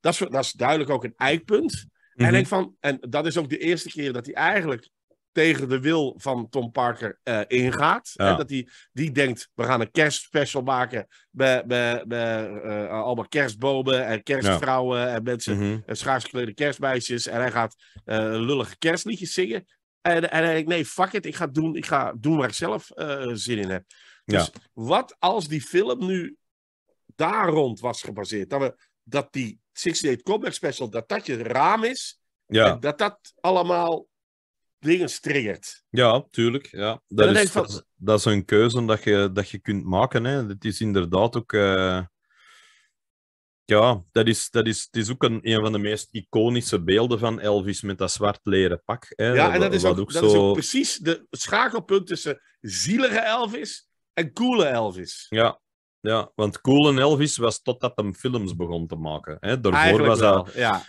Dat is, dat is duidelijk ook een eikpunt. En, mhm. ik van, en dat is ook de eerste keer dat hij eigenlijk tegen de wil van Tom Parker eh, ingaat. en dat hij die, die denkt, we gaan een kerstspecial maken met bij, bij uh, eh, allemaal kerstbomen en kerstvrouwen en mensen, mhm. en eh, schaars geklede kerstmeisjes. En hij gaat lullige kerstliedjes zingen. En, en hij denkt, nee, fuck it, ik ga doen, ik ga doen waar ik zelf zin in heb. Dus wat als die film nu daar rond was gebaseerd? Dat, we, dat die 68 Comeback Special, dat dat je raam is. dat dat allemaal ergens triggert. Ja, tuurlijk. Ja. Dat, is, dat, is een keuze dat je, dat je kunt maken. Hè. Het is inderdaad ook... Eh, ja, dat is, dat is, het is ook een, een van de meest iconische beelden van Elvis met dat zwart leren pak. Hè. Ja, en dat, is ook, ook zo... precies de schakelpunt tussen zielige Elvis en coole Elvis. Ja, ja, want Cool en Elvis was totdat hij films begon te maken. Hè. Daarvoor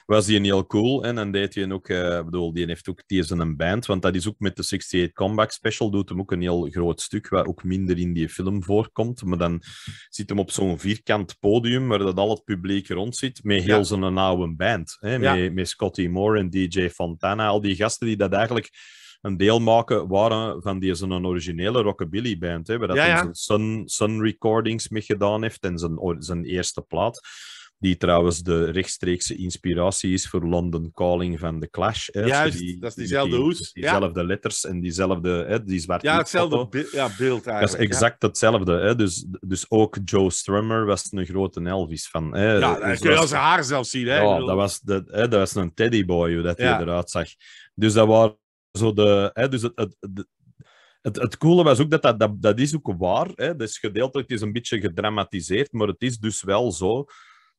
was, hij heel cool. En dan deed hij ook, uh, bedoel, die heeft ook die een band. Want dat is ook met de 68 Comeback Special, doet hem ook een heel groot stuk, wat ook minder in die film voorkomt. Maar dan zit hem op zo'n vierkant podium, waar dat al het publiek rond zit, met heel ja. zijn oude band. Hè. Met, met Scotty Moore en DJ Fontana, al die gasten die dat eigenlijk een deel maken waren van die zijn originele rockabilly band, hè, waar dat Zijn Sun, Sun Recordings mee gedaan heeft en zijn, zijn eerste plaat. Die trouwens de rechtstreekse inspiratie is voor London Calling van The Clash. Hè. dat is diezelfde hoes. Diezelfde letters en diezelfde hè, die zwarte Ja, hetzelfde ja, beeld eigenlijk. Dat is exact hetzelfde. Hè. Dus, dus ook Joe Strummer was een grote Elvis van. Hè. Ja, dus kun je als haar zelf zien. Hè. Ja, dat was, de, hè, dat was een teddyboy hoe dat hij eruit zag. Dus dat waren zo de, hè, dus het, het, het, het, het coole was ook dat dat, dat, dat is ook waar. Hè? Dus gedeeltelijk is een beetje gedramatiseerd, maar het is dus wel zo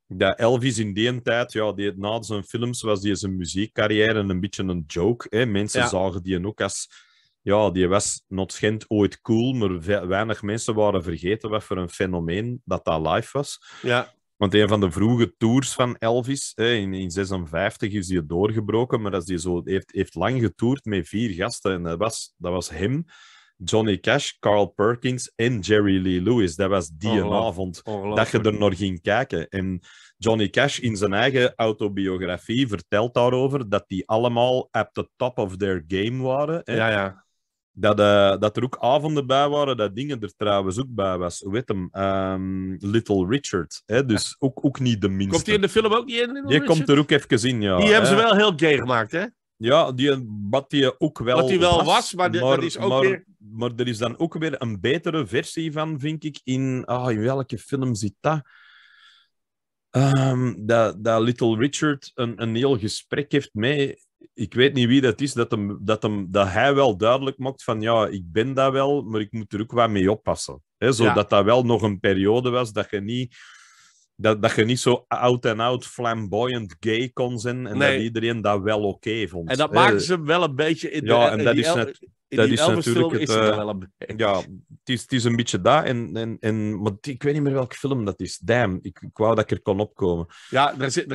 dat Elvis in die tijd, ja, die, na zijn films was die zijn muziekcarrière een beetje een joke. Hè? Mensen zagen die ook als... Ja, die was not ooit cool, maar weinig mensen waren vergeten wat voor een fenomeen dat dat live was. Ja. Want een van de vroege tours van Elvis, hè, in, 1956 56 is hij doorgebroken, maar als die zo, heeft, heeft lang getoerd met vier gasten. En dat was, dat was hem, Johnny Cash, Carl Perkins en Jerry Lee Lewis. Dat was die een avond dat je er nog ging kijken. En Johnny Cash in zijn eigen autobiografie vertelt daarover dat die allemaal at the top of their game waren. Ja, ja. Dat, eh, dat er ook avonden bij waren, dat dingen er trouwens ook bij was. Hoe weet hem? Ehm, Little Richard. Hè? Dus ook, ook niet de minste. Komt hij in de film ook niet in? Little die komt er ook even in, ja. Die hebben ze wel heel gay gemaakt, hè? Ja, die, wat die ook wel Wat wel was, maar, is ook weer... Maar er is dan ook weer een betere versie van, vind ik, in... Ah, in welke film zit dat? Ehm, dat, dat Little Richard een, een heel gesprek heeft mee. Ik weet niet wie dat is, dat, hem, dat, hem, dat hij wel duidelijk maakt van ja, ik ben dat wel, maar ik moet er ook wat mee oppassen. He, zodat dat wel nog een periode was dat je niet, dat, dat je niet zo out en out flamboyant gay kon zijn en dat iedereen dat wel oké vond. En dat maakte ze wel een beetje in ja, en dat is net, in dat is natuurlijk eh, het, is het wel een Ja, het is, is een beetje daar En, en, en, maar ik weet niet meer welke film dat is. Damn, ik, wou dat ik er kon opkomen. Ja, daar zit,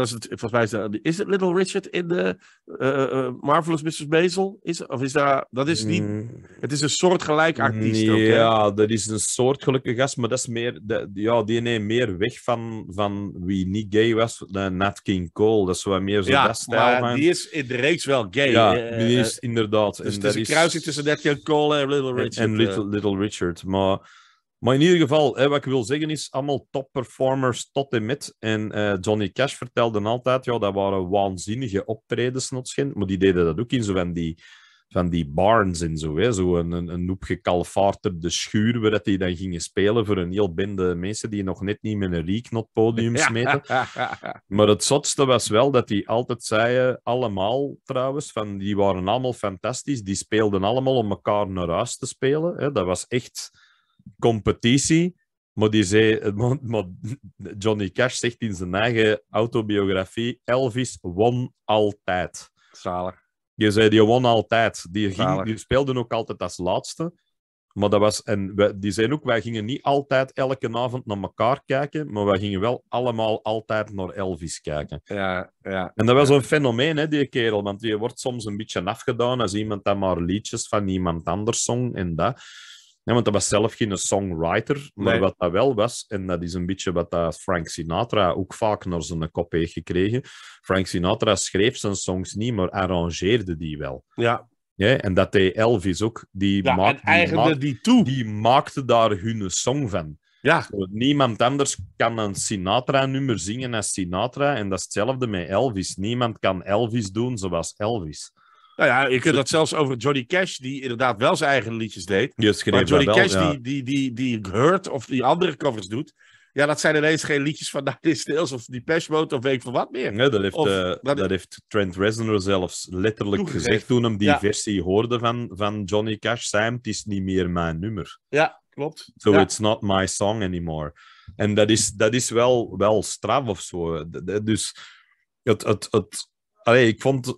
is het, volgens mij is, dat, is het Little Richard in de uh, Marvelous Mrs. Maisel? Is, of is dat... Dat is niet... Mm. Het is een soort gelijk artiest Ja, dat is een soort gast, maar dat is meer... ja, die neemt meer weg van, van wie niet gay was, dan Nat King Cole. Dat is wat meer zo'n ja, Ja, die is in de reeks wel gay. Ja, die is inderdaad. Dus de kruising tussen Nat Cole en Little Richard. En, Little, eh. Little, Richard. Maar, maar in ieder geval, hè, wat ik wil zeggen is, allemaal top performers tot en met. En eh, Johnny Cash vertelde altijd, ja, dat waren waanzinnige optredens, maar die deden dat ook in zo van die van die barns en zo. Hè? Zo een, een, een de schuur waar dat die dan gingen spelen voor een heel bende mensen die nog net niet met een rieknot podium smeten. maar het zotste was wel dat die altijd zeiden, allemaal trouwens, van die waren allemaal fantastisch. Die speelden allemaal om elkaar naar huis te spelen. Hè? Dat was echt competitie. Maar, die zei, maar, Johnny Cash zegt in zijn eigen autobiografie: Elvis won altijd. Zalig. Je zei, die won altijd. Die, ging, die speelden ook altijd als laatste. Maar dat was, en die zijn ook, wij gingen niet altijd elke avond naar elkaar kijken, maar wij gingen wel allemaal altijd naar Elvis kijken. Ja, ja. En dat was een fenomeen, hè, die kerel, want je wordt soms een beetje afgedaan als iemand dan maar liedjes van iemand anders zong en dat want dat was zelf geen songwriter, maar wat dat wel was, en dat is een beetje wat dat Frank Sinatra ook vaak naar zijn kop heeft gekregen. Frank Sinatra schreef zijn songs niet, maar arrangeerde die wel. Ja. Ja, en dat deed Elvis ook. Die maakte, die, maakte, daar hun song van. Ja. Niemand anders kan een Sinatra-nummer zingen als Sinatra. En dat is hetzelfde met Elvis. Niemand kan Elvis doen zoals Elvis. Nou ja, je kunt dat zelfs over Johnny Cash, die inderdaad wel zijn eigen liedjes deed. maar Johnny Cash, die, die, die, die Hurt of die andere covers doet. Ja, dat zijn ineens geen liedjes van Nine of die Mode of weet ik van wat meer. Nee, dat heeft, eh, dat, heeft Trent Reznor zelfs letterlijk gezegd toen hem die versie hoorde van, van Johnny Cash. Sam, het is niet meer mijn nummer. Ja, klopt. So it's not my song anymore. En dat is, dat is wel, wel straf of zo. Dus het, het, het, allee, ik vond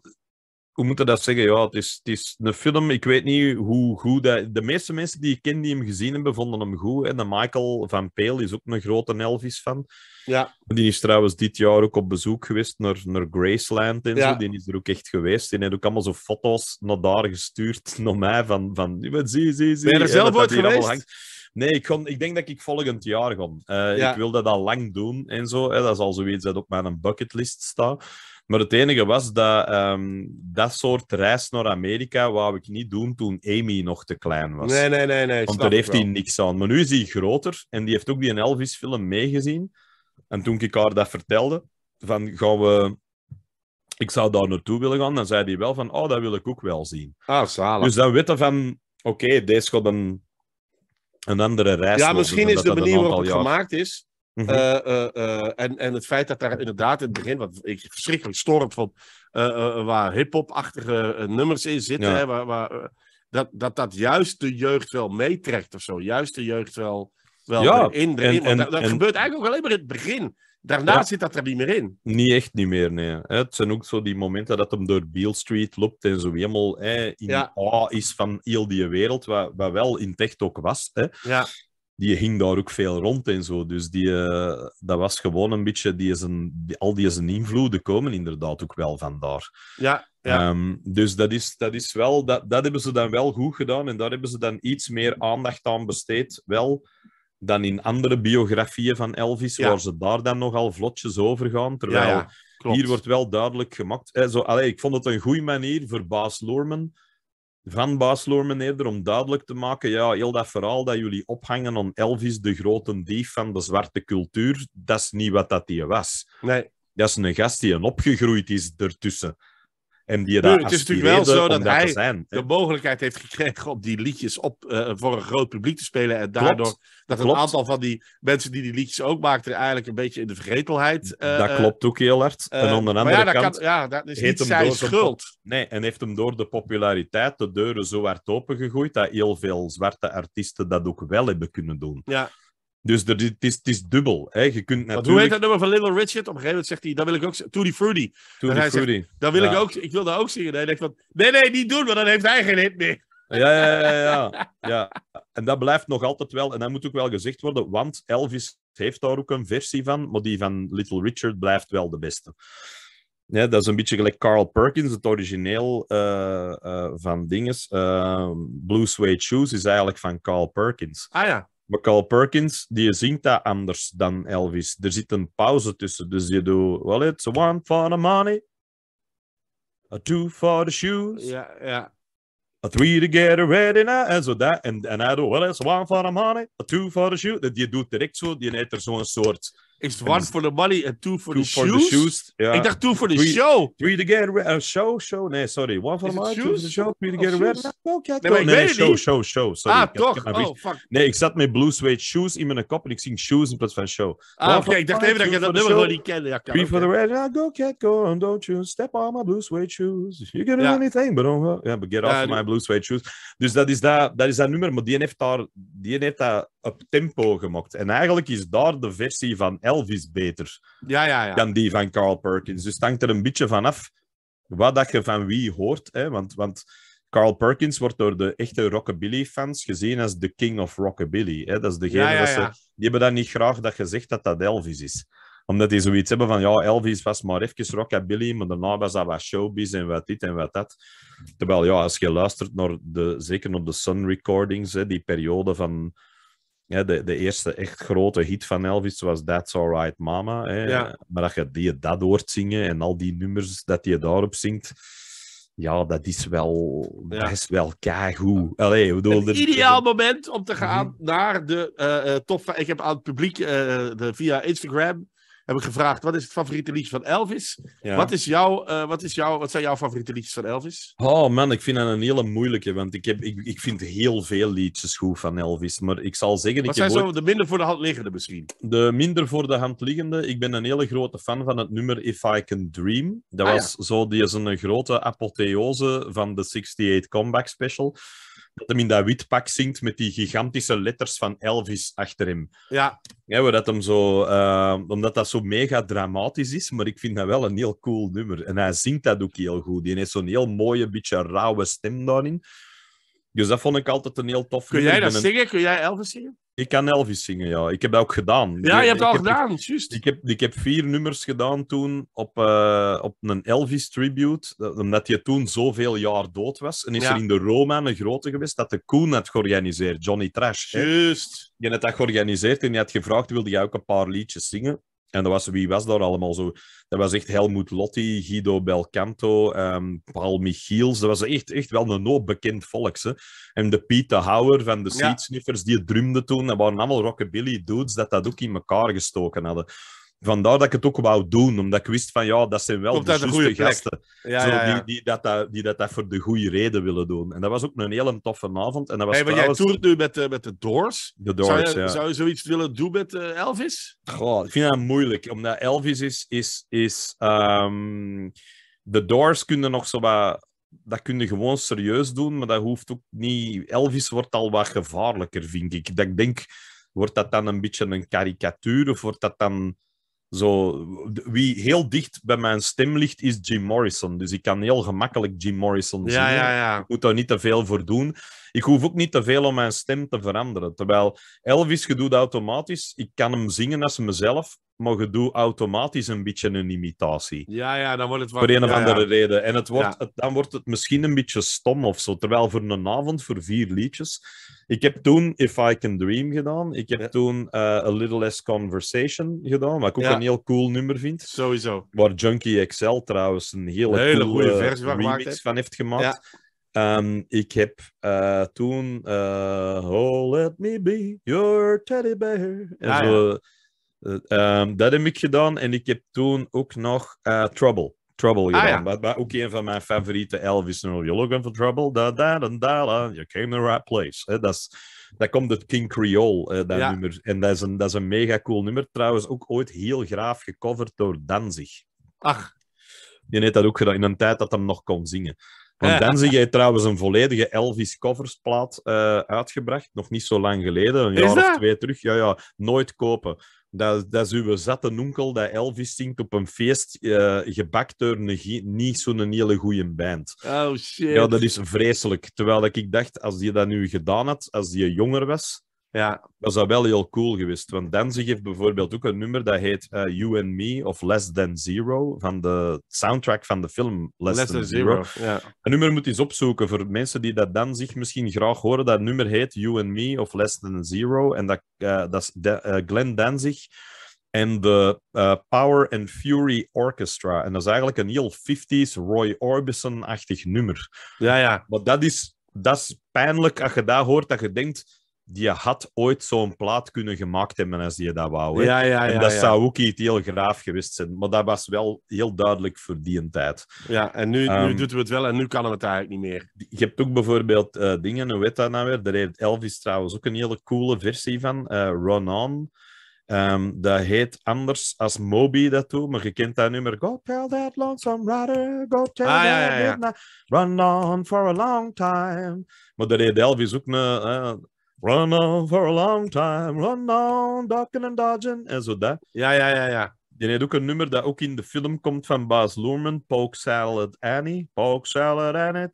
hoe moet je dat zeggen? Ja, het is, het is een film. Ik weet niet hoe goed. Dat... De meeste mensen die ik ken die hem gezien hebben, vonden hem goed. En de Michael van Peel is ook een grote Elvis fan. Ja. Die is trouwens dit jaar ook op bezoek geweest naar, naar Graceland en zo. Die is er ook echt geweest. Die heeft ook allemaal zo foto's naar daar gestuurd naar mij. Van, van wat zie, zie, zie. Ben je er zelf ooit geweest? Nee, ik, kon, ik denk dat ik volgend jaar ga. Eh, ik wil dat al lang doen en zo. Hè. Dat is al zoiets dat op mijn bucketlist staat. Maar het enige was dat ehm, dat soort reis naar Amerika wou ik niet doen toen Amy nog te klein was. Nee, nee, nee. nee Want daar heeft hij niks aan. Maar nu is hij groter en die heeft ook die Elvis-film meegezien. En toen ik haar dat vertelde, van gaan we... Ik zou daar naartoe willen gaan, dan zei hij wel van, oh, dat wil ik ook wel zien. Ah, zalig. Dus dan weten van, oké, deze gaat een, een andere reis Ja, misschien is de manier waarop het gemaakt is, Mhm. Eh, eh, eh, en, en het feit dat daar inderdaad in het begin, wat ik verschrikkelijk storend vond, waar hip-hop-achtige nummers in zitten, hè, waar, waar dat, dat dat juist de jeugd wel meetrekt of zo. Juist de jeugd wel, wel ja, dat, dat gebeurt eigenlijk ook alleen maar in het begin. Daarna zit dat er niet meer in. Niet echt niet meer, nee. Het zijn ook zo die momenten dat hem door Beale Street loopt en zo helemaal hè, in ja. awe is van heel die wereld, wat, wat wel in tech ook was. Hè. Ja die ging daar ook veel rond en zo. Dus die, eh, dat was gewoon een beetje die is die, al die zijn invloeden komen inderdaad ook wel vandaar. Ja, ja. Ehm, dus dat is, dat is wel, dat, dat hebben ze dan wel goed gedaan en daar hebben ze dan iets meer aandacht aan besteed. Wel dan in andere biografieën van Elvis, waar ze daar dan nogal vlotjes over gaan. Terwijl hier wordt wel duidelijk gemaakt. Eh, zo, allee, ik vond het een goede manier voor Baas Loorman van Baasloer, meneer, om duidelijk te maken, ja, heel dat verhaal dat jullie ophangen om Elvis, de grote dief van de zwarte cultuur, dat is niet wat dat hier was. Nee. Dat is een gast die een opgegroeid is ertussen. En die daar het is natuurlijk wel zo dat, hij de mogelijkheid heeft gekregen om die liedjes op, eh, voor een groot publiek te spelen. En daardoor dat een aantal van die mensen die die liedjes ook maakten eigenlijk een beetje in de vergetelheid. Eh, dat eh, klopt ook heel hard. en onder andere ja, kan, ja, dat is niet zijn schuld. Nee, en heeft hem door de populariteit de deuren zo hard opengegooid dat heel veel zwarte artiesten dat ook wel hebben kunnen doen. Ja. Dus dat, het, is, het is dubbel. Hè. Je kunt natuurlijk... Hoe heet dat nummer van Little Richard? Op een gegeven moment zegt hij, dat wil ik ook... Tutti Fruity. Tutti Fruity. Dat wil ik ook... Ik wil dat ook zingen. hij denkt van, nee, nee, niet doen, want dan heeft hij geen hit meer. Ja, ja, ja, ja, ja. En dat blijft nog altijd wel... En dat moet ook wel gezegd worden, want Elvis heeft daar ook een versie van, maar die van Little Richard blijft wel de beste. Ja, dat is een beetje gelijk Carl Perkins, het origineel eh, eh, van dinges. Ehm, Blue Suede Shoes is eigenlijk van Carl Perkins. Ah ja. Carl Perkins, die zingt dat anders dan Elvis. Er zit een pauze tussen, dus je doet... Well, it's a one for the money, a two for the shoes, ja, ja. a three to get a ready now, en zo dat. En, en hij doet, well, it's a one for the money, a two for the shoes. Die doet direct zo, die heeft er zo'n soort is one for the money and two for two the for shoes. The shoes Ik dacht two for the show. Three to get a oh, show, show. Nee, sorry. One for the money, two for the show, three to get a red. nee, nee, show, show, show, Sorry. Ah, toch? Oh, nee, ik zat met blue suede shoes in mijn kop en ik zing shoes in plaats van show. Ah, oké. ik dacht even dat je dat nummer gewoon niet kende. Ja, three for the red, yeah, go cat, go and don't you step on my blue suede shoes. You can do anything, but don't Yeah, but get off my blue suede shoes. Dus dat is dat, dat is dat nummer, maar die heeft daar, die heeft dat op tempo gemaakt. En eigenlijk is daar de versie van Elvis beter ja, ja, ja. dan die van Carl Perkins. Dus het hangt er een beetje vanaf wat dat je van wie hoort. Hè? Want, want Carl Perkins wordt door de echte rockabilly-fans gezien als de king of rockabilly. Hè? Dat is degene Die hebben dan niet graag dat je zegt dat dat Elvis is omdat die zoiets hebben van, ja, Elvis was maar even rockabilly, maar daarna was dat wat showbiz en wat dit en wat dat. Terwijl, ja, als je luistert naar de, zeker naar de Sun Recordings, hè, die periode van de, de eerste echt grote hit van Elvis was That's Alright Mama. Hè. Maar dat je die dat hoort zingen en al die nummers dat je daarop zingt, ja, dat is wel, ja. dat is wel keigoed. Allee, ideaal moment om te mhm. gaan naar de uh, top... Ik heb aan het publiek eh, de, via Instagram heb ik gevraagd: wat is het favoriete liedje van Elvis? Wat, is jouw, eh, wat, is jouw, wat zijn jouw favoriete liedjes van Elvis? Oh man, ik vind dat een hele moeilijke, want ik, heb, ik, ik vind heel veel liedjes goed van Elvis. Maar ik zal zeggen. Wat zijn zo de minder voor de hand liggende misschien? De minder voor de hand liggende. Ik ben een hele grote fan van het nummer If I Can Dream. Dat ah, was zo die is een grote apotheose van de 68 Comeback Special dat hem in dat wit pak zingt met die gigantische letters van Elvis achter hem. Ja. ja dat hem zo, eh, omdat dat zo mega dramatisch is, maar ik vind dat wel een heel cool nummer. En hij zingt dat ook heel goed. Die heeft zo'n heel mooie, beetje rauwe stem daarin. Dus dat vond ik altijd een heel tof Kun jij dat zingen? Kun jij Elvis zingen? Ik kan Elvis zingen, ja. Ik heb dat ook gedaan. Ja, je hebt dat al gedaan, juist. Ik heb, ik heb vier nummers gedaan toen op, eh, op een Elvis-tribute, omdat je toen zoveel jaar dood was. En is er in de Roma een grote geweest dat de Koen had georganiseerd, Johnny Trash. Juist. Je had dat georganiseerd en je had gevraagd, wilde jij ook een paar liedjes zingen? En dat was, wie was daar allemaal zo? Dat was echt Helmoet Lotti, Guido Belcanto, ehm, Paul Michiels. Dat was echt, echt wel een hoop bekend volks. Hè? En de Piet Hauer Houwer van de Seedsniffers, ja. die het drumde toen. Dat waren allemaal rockabilly dudes dat dat ook in elkaar gestoken hadden vandaar dat ik het ook wou doen, omdat ik wist van ja, dat zijn wel de, juiste goede gasten. zo, Die, die, dat, die dat, dat voor de goede reden willen doen. En dat was ook een hele toffe avond. En dat was hey, maar trouwens... jij toert nu met, eh, met de Doors. De Doors, zou je, ja. Zou zoiets willen doen met eh, Elvis? Goh, ik vind dat moeilijk, omdat Elvis is... is, is ehm, De Doors kunnen nog zo wat... Dat kun je gewoon serieus doen, maar dat hoeft ook niet... Elvis wordt al wat gevaarlijker, vind ik. Dat ik denk, wordt dat dan een beetje een karikatuur of wordt dat dan zo, wie heel dicht bij mijn stem ligt, is Jim Morrison. Dus ik kan heel gemakkelijk Jim Morrison zien. Ik moet daar niet te veel voor doen. Ik hoef ook niet te veel om mijn stem te veranderen. Terwijl Elvis, je automatisch. Ik kan hem zingen als mezelf, maar je automatisch een beetje een imitatie. Ja, ja, dan wordt het Voor een of andere reden. En het wordt, dan wordt het misschien een beetje stom of zo. Terwijl voor een avond, voor vier liedjes... Ik heb toen If I Can Dream gedaan. Ik heb toen eh, A Little Less Conversation gedaan, wat ik ook een heel cool nummer vind. Sowieso. Waar Junkie XL trouwens een hele, goede versie van remix van heeft gemaakt. Ehm, ik heb eh, toen eh, Oh, let me be your teddy bear. Ah, eh, ehm, dat heb ik gedaan. En ik heb toen ook nog Trouble. Trouble ah, gedaan. ja. maar, maar, ook een van mijn favoriete Elvis nummer. You looking for trouble? Da, da, da, da, da. You came to the right place. dat, is, dat komt het King Creole, dat nummer. En dat is, een, dat is een mega cool nummer. Trouwens, ook ooit heel graaf gecoverd door Danzig. Ach. je heeft dat ook gedaan in een tijd dat hem nog kon zingen. Want dan zie je trouwens een volledige Elvis coversplaat uh, eh, uitgebracht, nog niet zo lang geleden, een jaar of twee terug. Ja, ja, nooit kopen. Dat, dat is uw zatte dat Elvis zingt op een feest, uh, gebakt door niet zo'n hele goede band. Oh shit. Ja, dat is vreselijk. Terwijl ik dacht, als je dat nu gedaan had, als je jonger was, ja. Dat zou wel heel cool geweest. Want Danzig heeft bijvoorbeeld ook een nummer dat heet uh, You and Me of Less Than Zero. Van de soundtrack van de film Less, Than, Zero. Ja. Een nummer moet je eens opzoeken voor mensen die dat Danzig misschien graag horen. Dat nummer heet You and Me of Less Than Zero. En dat, eh, dat is eh, Glenn Danzig en de Power and Fury Orchestra. En dat is eigenlijk een heel 50s Roy Orbison-achtig nummer. Ja, ja. Maar dat is, dat is pijnlijk als je dat hoort, dat je denkt die had ooit zo'n plaat kunnen gemaakt hebben als je dat wou. Hè? en dat zou ook iets heel graaf geweest zijn. Maar dat was wel heel duidelijk voor die een tijd. Ja, en nu, nu ehm, doen we het wel en nu kan het eigenlijk niet meer. Je hebt ook bijvoorbeeld eh, dingen, hoe wet dat nou weer? Daar heeft Elvis trouwens ook een hele coole versie van, uh, Run On. Ehm, dat heet anders als Moby dat toe, maar je kent dat nummer. Go tell that lonesome rider, go tell ah, that run on for a long time. Maar daar deed Elvis ook een, eh, Run on for a long time, run on, ducking and dodging. En zo dat. Ja, ja, ja, ja. Die heeft ook een nummer dat ook in de film komt van Baz Luhrmann, Poke Salad Annie. Poke Salad Annie.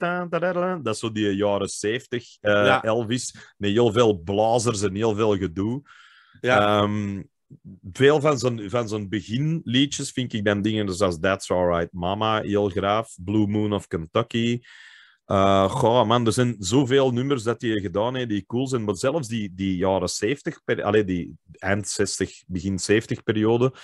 dat is zo die jaren zeventig eh, Elvis, met heel veel blazers en heel veel gedoe. Ja. Ehm, veel van zijn, van zijn beginliedjes vind ik dan dingen zoals That's Alright Mama, heel graaf. Blue Moon of Kentucky. Uh, goh, man, er zijn zoveel nummers dat hij gedaan heeft die cool zijn. Maar zelfs die, die jaren 70, die eind 60, begin 70 periode,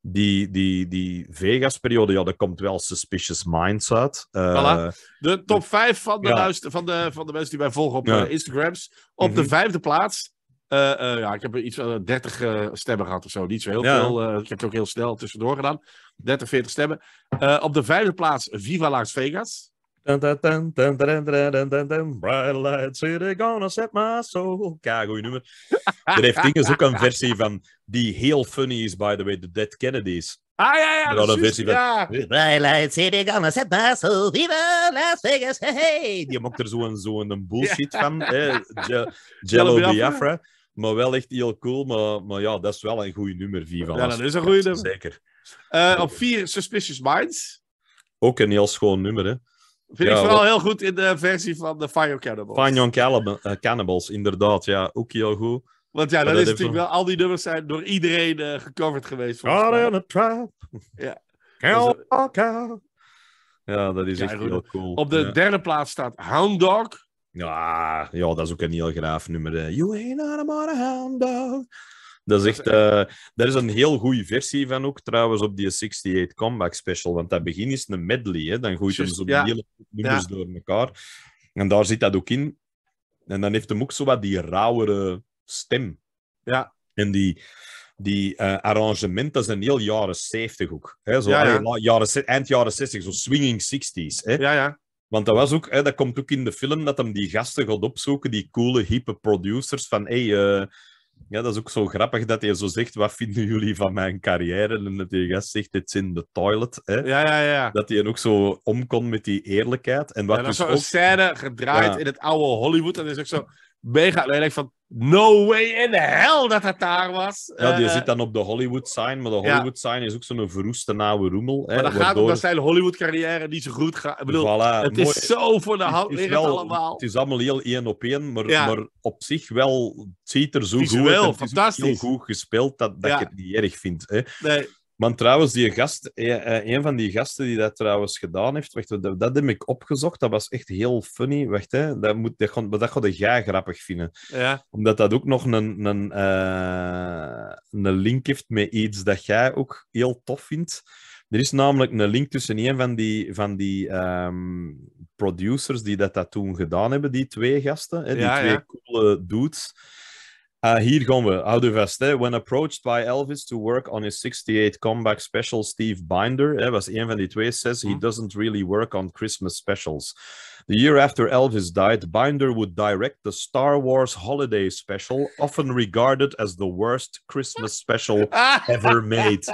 die, die, die Vegas-periode, ja, daar komt wel Suspicious Minds uit. Eh, de top 5 van de, ja. luister, van, de, van de mensen die wij volgen op eh, Instagrams. Op mm -hmm. de mhm. vijfde plaats. Uh, uh, ja, ik heb iets van 30 stemmen gehad of zo. Niet zo heel ja. veel. ik heb het ook heel snel tussendoor gedaan. 30, 40 stemmen. op de vijfde plaats Viva Las Vegas. Dun, dun, dun, dun, dun, dun, dun, dun, Bright lights, city gonna set my soul. Kijk, goeie nummer. er heeft dingen ook een versie van die heel funny is, by the way, The Dead Kennedys. Ah ja, ja, dat een versie van... Bright lights, city gonna set my soul. Viva Las Vegas, hey! hey. Die mocht er zo'n zo een bullshit van, Jello Biafra. Maar wel echt heel cool. Maar, maar ja, dat is wel een goeie nummer, Viva Ja, dat is een goeie. nummer. Zeker. Uh, op vier, Suspicious Minds. Ook een heel schoon nummer, hè. Vind ik vooral heel goed in de versie van de Fire Cannibals. Fire Cannibals, eh, Cannibals, inderdaad. Ja, ook heel goed. Want ja, dat, is natuurlijk wel... Al die nummers zijn door iedereen eh, gecoverd geweest. Caught in a trap. Ja. Eh, ja, dat is echt heel cool. Op de derde plaats staat Hound Dog. Ja, ja, dat is ook een heel graaf nummer. You ain't not a hound dog. Dat is echt... Eh, daar is een heel goede versie van ook, trouwens, op die 68 Comeback Special. Want dat begin is een medley, hè. Dan gooit hem zo'n hele nummers door elkaar. En daar zit dat ook in. En dan heeft hem ook zo wat die rauwere stem. Ja. En die die uh, arrangement, dat is een heel jaren 70 ook. Hè? Zo, jaren, eind jaren 60, zo swinging 60s. Hè? Ja, ja. Want dat, was ook, hè, dat komt ook in de film dat hem die gasten gaat opzoeken, die coole, hippe producers van hey, eh, ja, dat is ook zo grappig dat hij zo zegt: Wat vinden jullie van mijn carrière? En dat die gast zegt: It's in the toilet. Hè? Ja, ja, ja. Dat hij ook zo omkomt met die eerlijkheid. En wat dus is zo'n ook... scène gedraaid in het oude Hollywood. En dat is ook zo mega lelijk van. No way in hell dat het daar was. Ja, die eh, zit dan op de Hollywood sign, maar de Hollywood sign is ook zo'n verroeste nauwe roemel. Maar dat gaat ook zijn Hollywood-carrière niet zo goed gaat. Ik bedoel, het is zo voor de hand het, allemaal. Het is allemaal heel één op één, maar, maar op zich wel, het ziet er zo goed uit. Het fantastisch. heel goed gespeeld dat, dat ik het niet erg vind. Hè. Maar trouwens, die gast, eh, eh, een van die gasten die dat trouwens gedaan heeft, wacht, dat, heb ik opgezocht. Dat was echt heel funny. Wacht, hè. Dat, moet, dat, dat ga jij grappig vinden. Ja. Omdat dat ook nog een, een, eh, een link heeft met iets dat jij ook heel tof vindt. Er is namelijk een link tussen een van die, van die ehm, producers die dat, dat toen gedaan hebben, die twee gasten, hè, die twee coole dudes. Ah, hier gaan we, houden vast. Hè. When approached by Elvis to work on his 68 comeback special, Steve Binder, hè, was een van die twee, says he mhm. doesn't really work on Christmas specials. The year after Elvis died, Binder would direct the Star Wars holiday special, often regarded as the worst Christmas special ever made.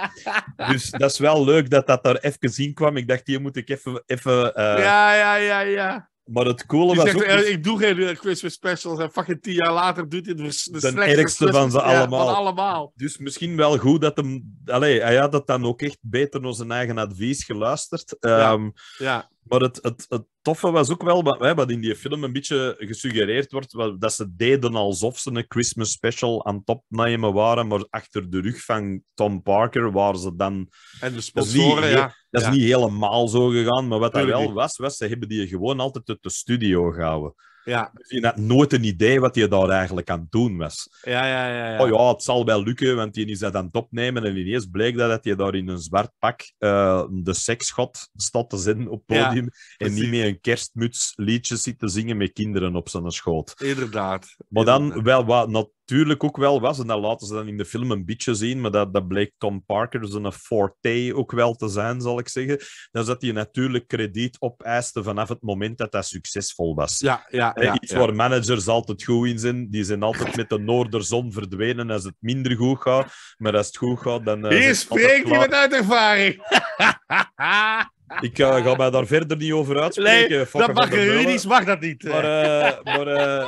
dus dat is wel leuk dat dat daar even zien kwam. Ik dacht, hier moet ik even, even eh, ja, ja, ja, ja. Maar het coole was ook... Eh, dus- ik doe geen Christmas specials en fucking tien jaar later doet hij de, de, ergste van ze allemaal. Dus misschien wel goed dat hem... Allee, hij had dat dan ook echt beter naar zijn eigen advies geluisterd. Ja. Ehm, ja. Maar het, het, het, toffe was ook wel wat, wat in die film een beetje gesuggereerd wordt, dat ze deden alsof ze een Christmas special aan het opnemen waren, maar achter de rug van Tom Parker waren ze dan... En de sponsoren, ja. Dat is niet helemaal zo gegaan, maar wat dat wel was, was ze hebben die gewoon altijd uit de studio gehouden. Ja. je had nooit een idee wat je daar eigenlijk aan het doen was. Ja, ja, ja, ja. Oh ja, het zal wel lukken, want je is dat aan het opnemen en ineens bleek dat, dat je daar in een zwart pak eh, de seksgod stond te zitten op het podium en niet meer een kerstmuts liedje zit te zingen met kinderen op zijn schoot. Inderdaad. Maar dan wel wat, natuurlijk ook wel was. En dat laten ze dan in de film een beetje zien. Maar dat, dat bleek Tom Parker zijn dus forte ook wel te zijn, zal ik zeggen. Dan zat hij natuurlijk krediet opeiste vanaf het moment dat dat succesvol was. Ja, ja, ja Iets waar managers altijd goed in zijn. Die zijn altijd met de noorderzon verdwenen als het minder goed gaat. Maar als het goed gaat, dan... Eh, hier spreekt iemand uit ervaring! Ik eh, ga mij daar verder niet over uitspreken. dat mag juridisch, mag dat niet. Maar, eh. Eh, maar,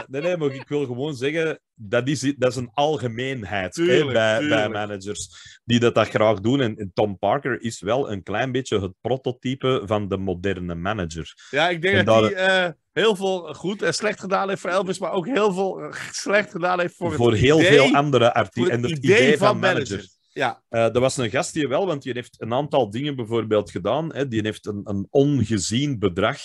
nee, nee, maar ik wil gewoon zeggen, dat is, dat is een algemeenheid hè, bij, bij managers die dat, dat graag doen. En, Tom Parker is wel een klein beetje het prototype van de moderne manager. Ja, ik denk dat, hij heel veel goed en slecht gedaan heeft voor Elvis, maar ook heel veel slecht gedaan heeft voor, voor heel veel andere artiesten. En het idee, van, managers. manager. Ja. dat eh, was een gast die wel, want die heeft een aantal dingen bijvoorbeeld gedaan. Hè. Die heeft een, een ongezien bedrag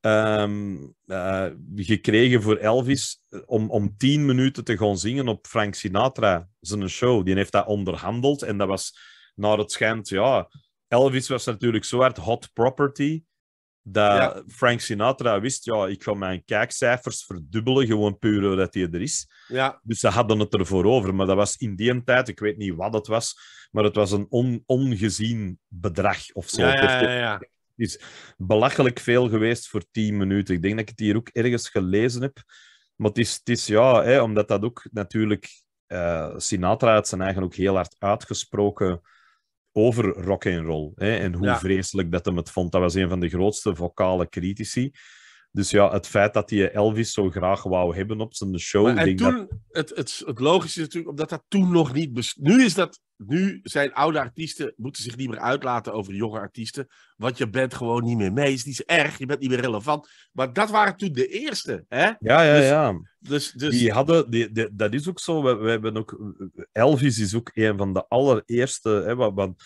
ehm, eh, gekregen voor Elvis eh, om, om tien minuten te gaan zingen op Frank Sinatra, zijn show. Die heeft dat onderhandeld en dat was naar het schijnt, ja... Elvis was natuurlijk zo hard hot property dat Frank Sinatra wist, ja, ik ga mijn kijkcijfers verdubbelen, gewoon puur dat hij er is. Ja. Dus ze hadden het ervoor over. Maar dat was in die tijd, ik weet niet wat het was, maar het was een ongezien bedrag of zo. Ja, ja, het is belachelijk veel geweest voor 10 minuten. Ik denk dat ik het hier ook ergens gelezen heb. Maar het is, het is ja, hè, omdat dat ook natuurlijk eh, Sinatra had zijn eigen ook heel hard uitgesproken over rock and roll. en hoe vreselijk dat hem het vond. Dat was een van de grootste vocale critici. Dus ja, het feit dat die Elvis zo graag wou hebben op zijn show. Maar, en toen, het, het, het logische is natuurlijk, omdat dat toen nog niet best... Nu is dat, nu zijn oude artiesten, moeten zich niet meer uitlaten over de jonge artiesten. Want je bent gewoon niet meer mee. Het is niet zo erg, je bent niet meer relevant. Maar dat waren toen de eerste, hè? Ja, ja, dus- ja. Dus, dus... Die hadden, die, dat is ook zo, we, we, hebben ook... Elvis is ook een van de allereerste, hè, want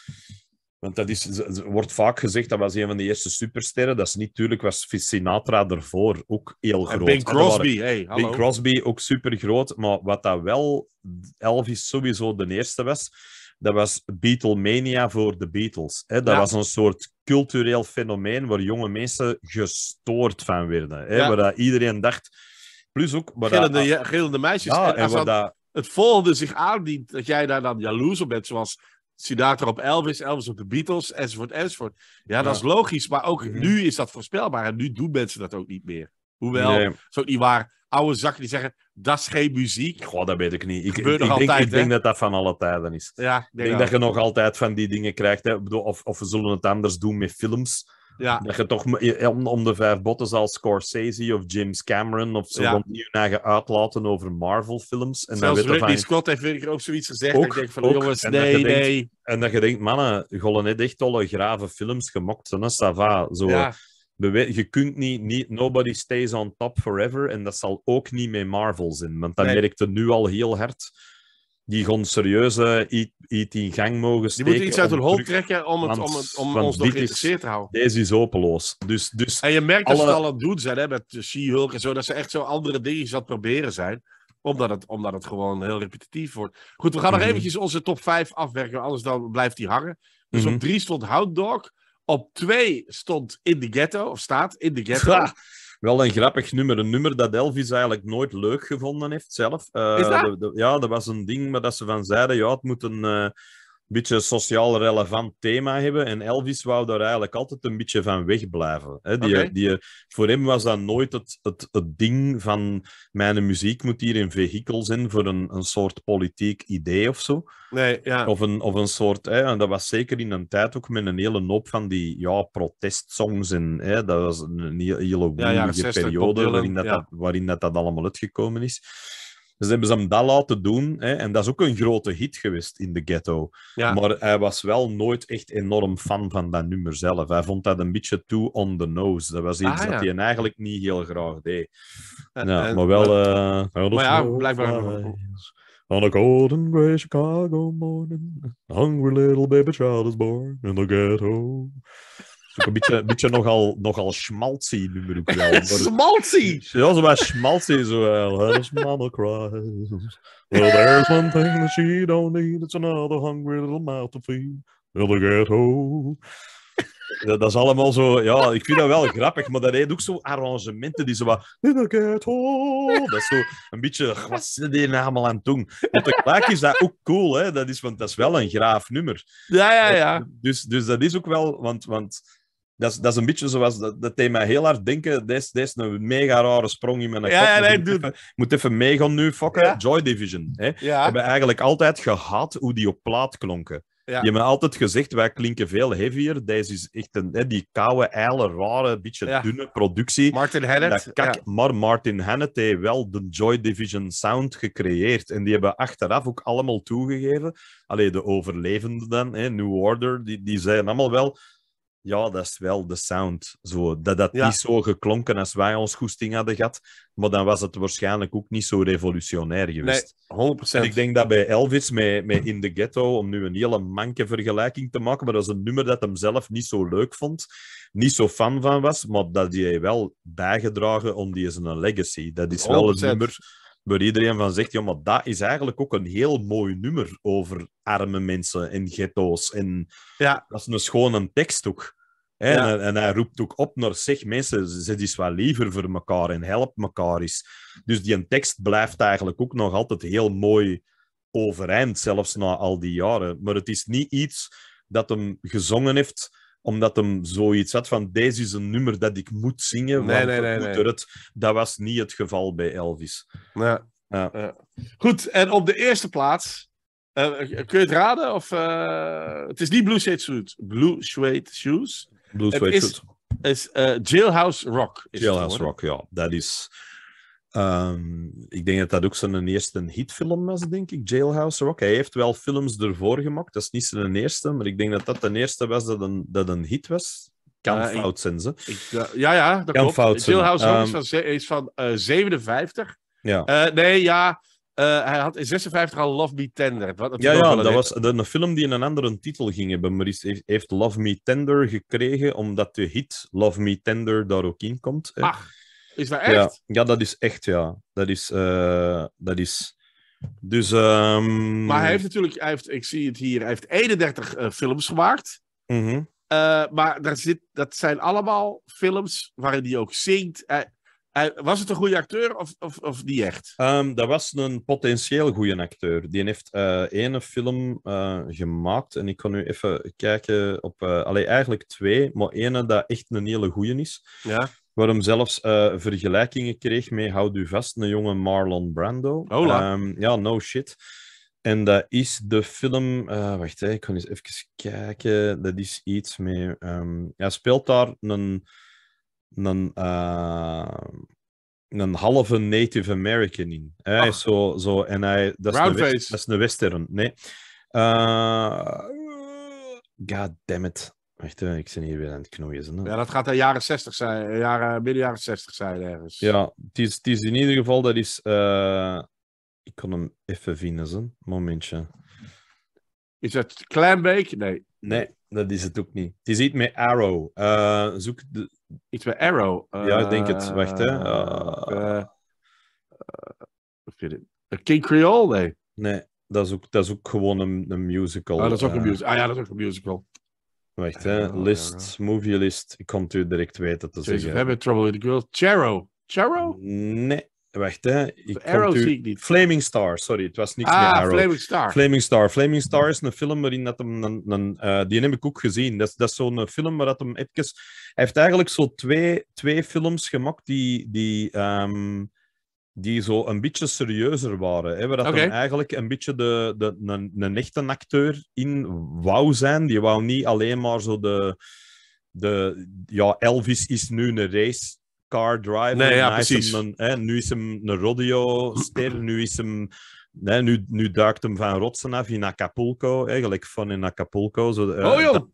want dat is, wordt vaak gezegd, dat was een van de eerste supersterren. Dat is niet tuurlijk, was Sinatra ervoor. ook heel groot. En Bing Crosby, hey, hallo. Bing Crosby ook super groot. Maar wat dat wel, Elvis sowieso de eerste was, dat was Beatlemania voor de Beatles. Hè? Dat was een soort cultureel fenomeen waar jonge mensen gestoord van werden. Hè? Waar dat iedereen dacht... Plus ook... Waar dat, meisjes. dat, het volgende zich aandient, dat jij daar dan jaloers op bent, zoals Sinatra op Elvis, Elvis op de Beatles, enzovoort, enzovoort. Ja, ja, dat is logisch, maar ook mhm. nu is dat voorspelbaar en nu doen mensen dat ook niet meer. Hoewel, nee. zo niet waar, oude zakken die zeggen, dat is geen muziek. Goh, dat weet ik niet. Ik, denk, ik denk, dat dat van alle tijden is. Ja, ik denk, dat je nog altijd van die dingen krijgt. Hè. Of, of we zullen het anders doen met films ja. Dat je toch om, om de vijf botten zal Scorsese of James Cameron of zo ja. opnieuw naar uitlaten over Marvel-films. En Zelfs Ridley van... Scott heeft weer ook zoiets gezegd. Ook, ik denk van, jongens, en nee, nee. en dat je denkt, mannen, gollen net echt alle grave films gemokt. Sava. Zo, Je kunt niet, niet, nobody stays on top forever. En dat zal ook niet met Marvel zijn. Want dat merkte nu al heel hard die gewoon serieus uh, iets in gang mogen steken. Die moeten iets uit hun hol trekken om, het, om, het, om ons nog geïnteresseerd te houden. Deze is hopeloos. Dus, dus en je merkt alle... dat ze al aan het doen zijn hè, met She-Hulk en zo, dat ze echt zo andere dingen aan het proberen zijn. Omdat het, omdat het gewoon heel repetitief wordt. Goed, we gaan nog mhm. eventjes onze top 5 afwerken, anders dan blijft die hangen. Dus op 3 mhm. stond Hound Dog. Op 2 stond In the Ghetto, of staat In the Ghetto. Wel een grappig nummer. Een nummer dat Elvis eigenlijk nooit leuk gevonden heeft zelf. Eh, is dat? ja, dat was een ding maar dat ze van zeiden: ja, het moet een, eh, beetje sociaal relevant thema hebben. En Elvis wou daar eigenlijk altijd een beetje van wegblijven. Die, die, voor hem was dat nooit het, het, het ding van mijn muziek moet hier een vehikel zijn voor een, een soort politiek idee of zo. Nee, ja. of, een, of een soort, hè, en dat was zeker in een tijd ook met een hele hoop van die ja, protestsongs. En, hè, dat was een hele woelige periode waarin, dat, dat, waarin dat, dat allemaal uitgekomen is. Dus hebben ze hem dat laten doen. Hè? En dat is ook een grote hit geweest in de ghetto. Maar hij was wel nooit echt enorm fan van dat nummer zelf. Hij vond dat een beetje too on the nose. Dat was iets ah, dat hij eigenlijk niet heel graag deed. En, ja, en, maar wel... Maar, eh, maar ja, blijkbaar... On a cold and Chicago morning, a hungry little baby child is born in the ghetto een beetje, beetje nogal, nogal schmaltzy nummer ik wel. schmaltzy? Ja, zo bij schmaltzy. Zo wel. There's mama cries. Well, there's one thing that she don't need. It's another hungry little mouth to feed. It'll get Dat, dat, is allemaal zo... Ja, ik vind dat wel grappig, maar dat heeft ook zo arrangementen die zo wat... Dat is zo een beetje... Wat zit die allemaal aan het doen? de klaak is dat ook cool, hè. Dat is, want dat is wel een graaf nummer. Ja, ja, ja. Dus, dus dat is ook wel... Want, want dat is, dat is een beetje zoals dat, thema mij heel hard denken. Dit is een mega rare sprong in mijn kop. Ja, dus nee, doe... moet even meegaan nu, fokken. Joy Division. Hè? Hebben eigenlijk altijd gehad hoe die op plaat klonken. Je hebt altijd gezegd, wij klinken veel heavier. Deze is echt een, hè, die koude, eile, rare, beetje dunne productie. Martin Hannett. Ja. Maar Martin Hannett heeft wel de Joy Division sound gecreëerd. En die hebben achteraf ook allemaal toegegeven. Alleen de overlevenden dan, hè, New Order, die, die zeiden allemaal wel ja, dat is wel de sound. Zo, dat dat niet zo geklonken als wij ons goesting hadden gehad. Maar dan was het waarschijnlijk ook niet zo revolutionair geweest. Nee, 100%. ik denk dat bij Elvis, met, met In the Ghetto, om nu een hele manke vergelijking te maken, maar dat is een nummer dat hem zelf niet zo leuk vond, niet zo fan van was, maar dat hij wel bijgedragen om die is een legacy. Dat is wel een nummer waar iedereen van zegt, ja, maar dat is eigenlijk ook een heel mooi nummer over arme mensen en ghetto's. En ja. dat is een schone tekst ook. Hè? En, en, hij roept ook op naar, zeg mensen, zet is wat liever voor elkaar en help elkaar is, Dus die tekst blijft eigenlijk ook nog altijd heel mooi overeind, zelfs na al die jaren. Maar het is niet iets dat hem gezongen heeft omdat hem zoiets had van deze is een nummer dat ik moet zingen, nee, want moet het. Dat was niet het geval bij Elvis. Ja. ja. Goed, en op de eerste plaats, eh, kun je het raden? Of, eh, het is niet Blue Shade Shoes. Blue Suede Shoes. Blue Suede Shoes. is, is eh, Jailhouse Rock. Is Jailhouse Rock, ja. Dat is Ehm, ik denk dat dat ook zijn eerste hitfilm was, denk ik, Jailhouse Rock. Hij heeft wel films ervoor gemaakt, dat is niet zijn eerste, maar ik denk dat dat de eerste was dat een, dat een hit was. Kan fout zijn, ze. ja, ja, dat kan klopt. Fout zijn. Jailhouse Rock is ehm, van, is van 57. Eh, ja. Eh, nee, ja, eh, hij had in 56 al Love Me Tender. Wat, ja, ja dat was een film die in een andere titel ging hebben, maar is, heeft Love Me Tender gekregen omdat de hit Love Me Tender daar ook in komt. Ach. Is dat echt? Ja, dat is echt, ja. Dat is... Eh, dat is... Dus... Ehm, maar hij heeft natuurlijk... Hij heeft, ik zie het hier. Hij heeft 31 eh, films gemaakt. Mhm. Eh, maar daar zit, dat zijn allemaal films waarin hij ook zingt. Hij, was het een goede acteur of, of, of echt? Ehm, dat was een potentieel goede acteur. Die heeft uh, ene film gemaakt. En ik kan nu even kijken op... Uh, allee, eigenlijk twee. Maar ene dat echt een hele goede is. Ja waarom zelfs eh, vergelijkingen kreeg mee? houd u vast, een jonge Marlon Brando. Hola. Ehm, ja, no shit. En dat is de film, eh, wacht, hè, ik kan eens even kijken. Dat is iets met, um, ehm, hij speelt daar een, een, eh, een halve Native American in. Hè? zo, zo, en hij, dat is, een, dat is een western, nee. God damn it. Echt, ik ben hier weer aan het knoeien. Ja, dat gaat de jaren 60 zijn, eh, jaren, eh, midden jaren 60 zijn ergens. Ja, het is, is in ieder geval, dat is... Eh, ik kon hem even vinden, zo. momentje. Is dat Kleinbeek? Nee. Nee, dat is het ook niet. Het is iets met Arrow. zoek de... Iets met Arrow? ja, ik denk het. Wacht, hè. Uh, King Creole? Nee. Nee, dat is ook, dat is ook gewoon een, een musical. Ah, dat is ook een musical. Ah ja, dat is ook een musical. Wacht, hè. list, movie list. Ik kom het u direct weten te zeggen. We hebben Trouble with the Girl. Chero. Chero? Nee. Wacht, hè. Ik Arrow zie ik niet. Flaming Star, sorry. Het was niet ah, meer Arrow. Flaming Star. Flaming Star. Flaming Star is een film waarin dat hem... Een, eh, die heb ik ook gezien. Dat is, dat zo'n eh, film waar dat hem even... Hij heeft eigenlijk zo twee, twee films gemaakt die... die ehm, die zo een beetje serieuzer waren. Hè, dat okay. eigenlijk een beetje de, de, een, een echte acteur in wou zijn. Die wou niet alleen maar zo de... de ja, Elvis is nu een race car driver. Nee, ja, precies. hè, nu is hem een rodeo-ster, nu is hem... nu, nu duikt hem van rotsen af in Acapulco, eigenlijk van in Acapulco. Zo, eh, oh joh! Dat,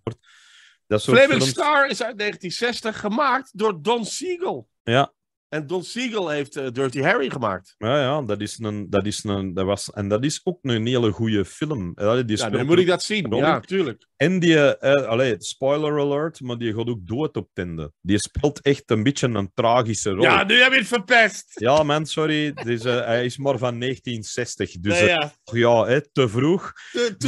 dat Flaming Star is uit 1960 gemaakt door Don Siegel. Ja, en Don Siegel heeft eh, Dirty Harry gemaakt. Ja, ja, dat is een. Dat is een dat was, en dat is ook een hele goede film. ja, dan moet ik dat zien. Ja, natuurlijk. En die, eh, allee, spoiler alert, maar die gaat ook dood op tinden. Die speelt echt een beetje een tragische rol. Ja, nu heb je het verpest. Ja, man, sorry. Deze, eh, hij is maar van 1960. Dus ja, hè, te vroeg.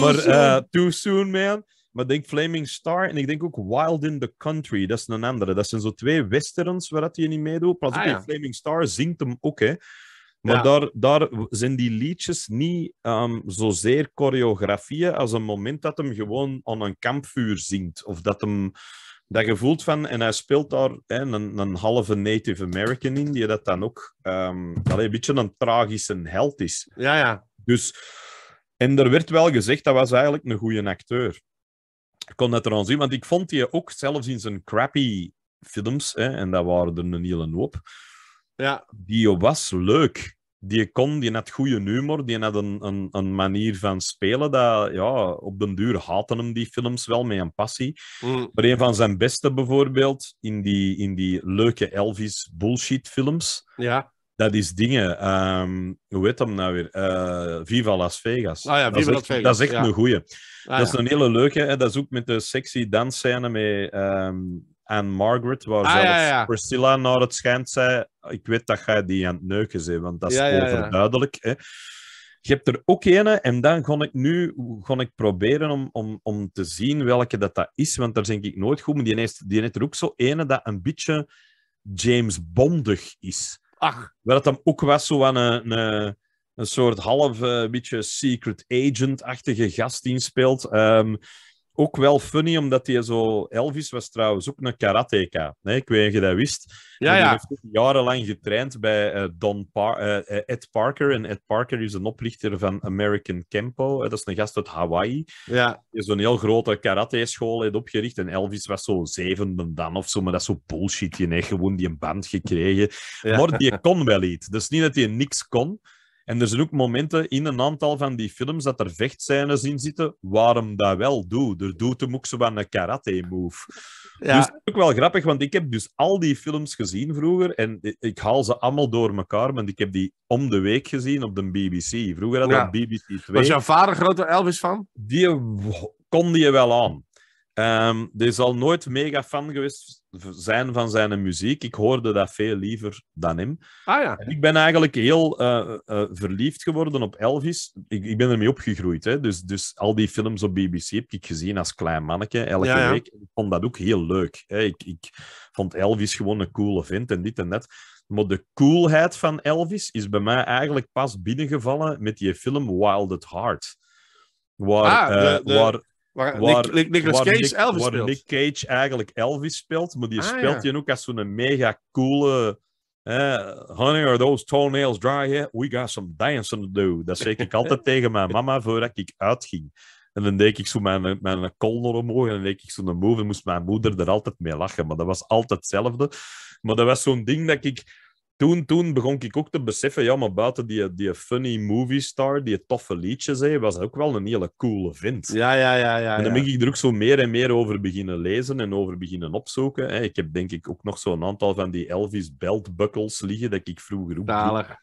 maar too soon, man. Maar ik denk Flaming Star en ik denk ook Wild in the Country. Dat is een andere. Dat zijn zo twee westerns waar hij niet meedoet. Pas ah, Flaming Star zingt hem ook, hè. Maar daar, daar zijn die liedjes niet um, zozeer choreografieën als een moment dat hem gewoon aan een kampvuur zingt. Of dat hem dat gevoelt van... En hij speelt daar hè, een, een, halve Native American in, die dat dan ook um, een beetje een tragische held is. Ja, ja. Dus... En er werd wel gezegd, dat was eigenlijk een goede acteur kon dat er aan zien, want ik vond die ook zelfs in zijn crappy films, hè, en dat waren er een hele hoop, ja. die was leuk. Die kon, die had goede humor, die had een, een, een manier van spelen dat, ja, op den duur haten hem die films wel met een passie. Mm. Maar een van zijn beste bijvoorbeeld, in die, in die leuke Elvis bullshit films, ja. Dat is dingen. Ehm, hoe heet hem nou weer? Eh, Viva Las Vegas. Ah ja, Viva Las Vegas. Dat is echt een goeie. Ah dat is een hele leuke. Hè? Dat is ook met de sexy dansscène met um, Anne Margaret, waar ah, zelfs Priscilla naar het schijnt zei... Ik weet dat jij die aan het neuken want dat is overduidelijk. Hè? Je hebt er ook ene, en dan ga ik nu ga ik proberen om, om, om te zien welke dat, dat is, want daar denk ik nooit goed. Maar die heeft, die heeft er ook zo ene dat een beetje James Bondig is. Ach. Waar het dan ook was, zo een, een, een soort half eh, beetje secret agent-achtige gast inspeelt. Um, ook wel funny, omdat hij zo... Elvis was trouwens ook een karateka. Nee, ik weet niet of je dat wist. Ja, ja. Hij heeft jarenlang getraind bij eh, Don eh, eh, Ed Parker. En Ed Parker is een oprichter van American Kempo. dat is een gast uit Hawaii. Ja. Die zo'n heel grote karate-school heeft opgericht. En Elvis was zo zevende dan of zo. Maar dat is zo bullshit. Je hebt gewoon die een band gekregen. Ja. Maar die kon wel iets. Dus niet dat hij niks kon. En er zijn ook momenten in een aantal van die films dat er vechtscènes in zitten waarom dat wel Doe, Er doet hem ook zo van een karate-move. Ja. Dus dat is ook wel grappig, want ik heb dus al die films gezien vroeger en ik haal ze allemaal door elkaar, want ik heb die om de week gezien op de BBC. Vroeger had ik ja. BBC 2. Was jouw vader grote Elvis van? Die kon die wel aan. Um, ehm, die zal nooit mega fan geweest zijn van zijn muziek. Ik hoorde dat veel liever dan hem. Ah, ja. ik ben eigenlijk heel eh, eh, verliefd geworden op Elvis. Ik, ik ben ermee opgegroeid. Hè? Dus, dus al die films op BBC heb ik gezien als klein manneke elke ja, ja. week. Ik vond dat ook heel leuk. Hè? Ik, ik vond Elvis gewoon een coole vent en dit en dat. Maar de coolheid van Elvis is bij mij eigenlijk pas binnengevallen met die film Wild at Heart. ah, eh, de, de... waar Waar, waar Nick, Cage Elvis waar Nick Cage eigenlijk Elvis speelt, maar die ah, speelt je ook als zo'n mega coole... Uh, honey, are those toenails dry We got some dancing to do. Dat zei ik altijd tegen mijn mama voordat ik uitging. En dan deed ik zo mijn, mijn omhoog en dan deed ik zo'n move en moest mijn moeder er altijd mee lachen. Maar dat was altijd hetzelfde. Maar dat was zo'n ding dat ik toen, toen begon ik ook te beseffen, ja, maar buiten die, die funny movie star, die toffe liedjes, hè, was ook wel een hele coole vind. Ja, ja, ja. ja en dan ben ik er ook zo meer en meer over beginnen lezen en over beginnen opzoeken. Ik heb denk ik ook nog zo'n aantal van die Elvis buckles liggen, dat ik vroeger ook Talig.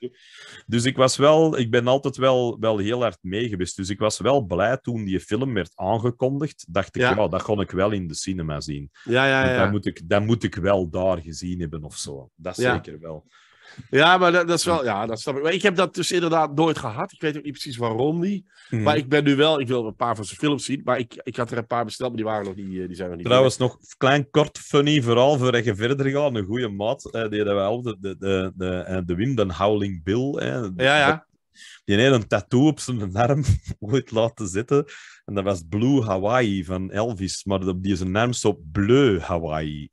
Dus ik was wel, ik ben altijd wel, wel heel hard meegewist. Dus ik was wel blij toen die film werd aangekondigd. Dacht ik, ja, dat kon ik wel in de cinema zien. Ja, ja, ja. Dat moet, ik, dat moet ik wel daar gezien hebben of zo. Dat zeker wel. Ja, maar dat, dat, is wel, ja, dat snap ik. ik heb dat dus inderdaad nooit gehad. Ik weet ook niet precies waarom die. Mhm. Maar ik ben nu wel, ik wil een paar van zijn films zien. Maar ik, ik had er een paar besteld, maar die, waren nog niet, eh, die zijn nog niet. Trouwens, nog klein kort funny, vooral voor je verder gaan. Een goede maat, eh, die hebben wel, de, de, de, de, eh, de Wim, en Howling Bill. Eh, ja, ja. Die heeft een tattoo op zijn arm ooit laten zitten. En dat was Blue Hawaii van Elvis. Maar die is zijn arm zo Bleu Hawaii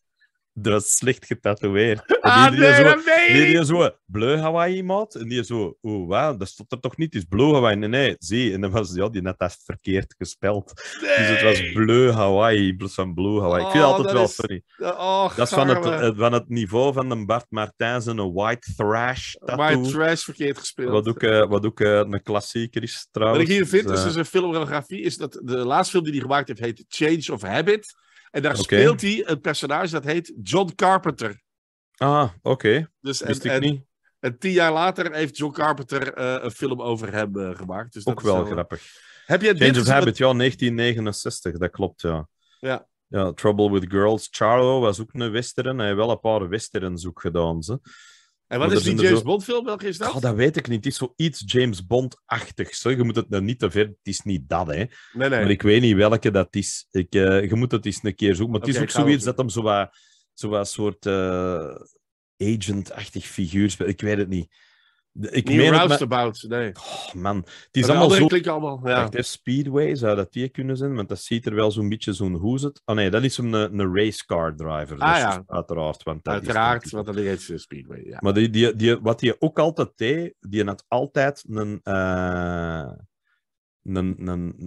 dat was slecht getatoeëerd. Ah, die, die ah, nee, zo, nee. Die, die zo, bleu Hawaii, maat. En die zo, oh, wauw, dat stond er toch niet, is bleu Hawaii. Nee, nee, zie. En dan was ja, die net dat verkeerd gespeld. Dus het was bleu Hawaii, in plaats van blue Hawaii. Oh, ik vind het ah, altijd wel, is... sorry. Oh, dat is van het, van het niveau van een Bart Martijn een white thrash tattoo. White thrash verkeerd gespeeld. Wat ook, uh, wat ook uh, een klassieker is, trouwens. Wat ik hier vind, eh, dus, uh... is een filmografie, is dat de laatste film die hij gemaakt heeft, heet Change of Habit. En daar speelt hij een personage dat heet John Carpenter. Ah, oké. Dus en, en, tien jaar later heeft John Carpenter eh, een film over hem eh, gemaakt. Dus Ook wel, grappig. Heb jij of Habit, ja, 1969, dat klopt, ja. ja. Ja. Trouble with Girls. Charlo was ook een western. Hij heeft wel een paar westerns ook gedaan. En wat is die James Bond film? Welke is dat? dat weet ik niet. Het is zoiets James Bond-achtigs. Je moet het nou niet te ver... Het is niet dat, hè. Nee, nee. Maar ik weet niet welke dat is. Ik, eh, je moet het eens een keer zoeken. Maar het is ook zoiets dat hem zo wat, zo soort eh, agent-achtig figuur speelt. Ik weet het niet. Ik meen roustabout, nee. Oh, man, het is allemaal zo... ja. speedway zou dat die kunnen zijn, want dat ziet er wel zo'n beetje zo'n hoe het... Oh ah, nee, dat is een, een racecar driver. Ah ja. Dus uiteraard, want dat Uiteraard, is want dat is een speedway, Maar die, die, wat hij ook altijd deed, die had altijd een, eh, een, een,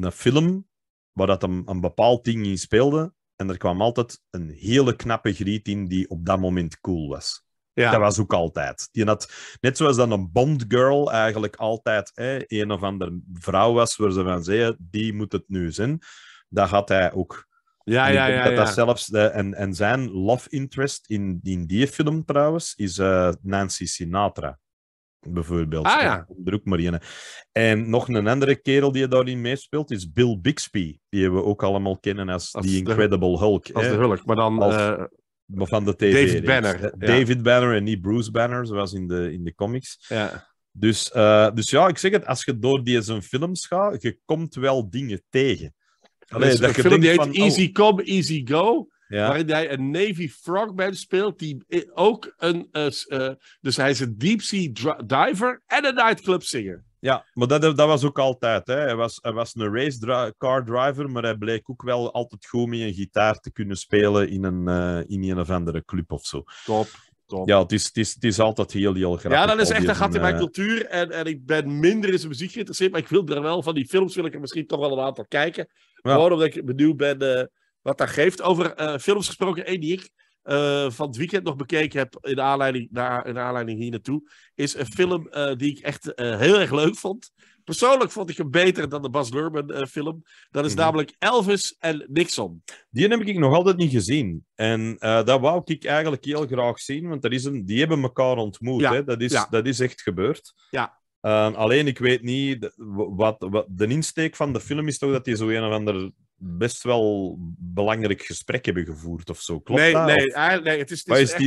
een, film waar dat een, een bepaald ding in speelde en er kwam altijd een hele knappe griet in die op dat moment cool was. Ja. Dat was ook altijd. Die net zoals dan een Bond Girl eigenlijk altijd hè, een of andere vrouw was, waar ze van zeiden, die moet het nu zijn. Dat had hij ook. Ja, ja, ja. ja. Dat zelfs, en, en zijn love interest in, in die film trouwens is eh, Nancy Sinatra. Bijvoorbeeld. Ah, ja. ook Marianne En nog een andere kerel die daarin meespeelt is Bill Bixby. Die we ook allemaal kennen als, als The Incredible Hulk. Als de Hulk, maar dan... Eh, van de tv. David Banner. Eh, David Banner en niet Bruce Banner, zoals in de, in de comics. Ja. Dus, eh, dus ja, ik zeg het, als je door die zijn films gaat, je komt wel dingen tegen. Allee, dat je film die heet oh. Easy Come, Easy Go, waarin hij een Navy Frogman speelt, die ook een... Eh, dus hij is een deep sea diver en een nightclub singer. Ja, maar dat, dat was ook altijd. Hè. Hij, was, hij was een racecar driver, maar hij bleek ook wel altijd goed met een gitaar te kunnen spelen in een, eh, in een of andere club of zo. Top. Top. Ja, het is, het, is, het is altijd heel, heel grappig. Ja, dat is echt een gat in mijn eh, cultuur. En, en ik ben minder in zijn muziek geïnteresseerd, maar ik wil er wel van die films wil ik er misschien toch wel een aantal kijken. Ja. Gewoon omdat ik benieuwd ben eh, wat dat geeft. Over films gesproken, één die ik eh, van het weekend nog bekeken heb in aanleiding, naar, in aanleiding hier naartoe, is een film eh, die ik echt eh, heel erg leuk vond. Persoonlijk vond ik hem beter dan de Bas Lerman film. Dat is mhm. namelijk Elvis en Nixon. Die heb ik nog altijd niet gezien. En dat wou ik eigenlijk heel graag zien, want dat is een, die hebben elkaar ontmoet. Hè? Dat, is, dat is echt gebeurd. Ja. alleen ik weet niet wat, de insteek van de film is toch dat hij zo een of ander best wel belangrijk gesprek hebben gevoerd of zo. Klopt nee, dat? Nee, nee, het is, het is, het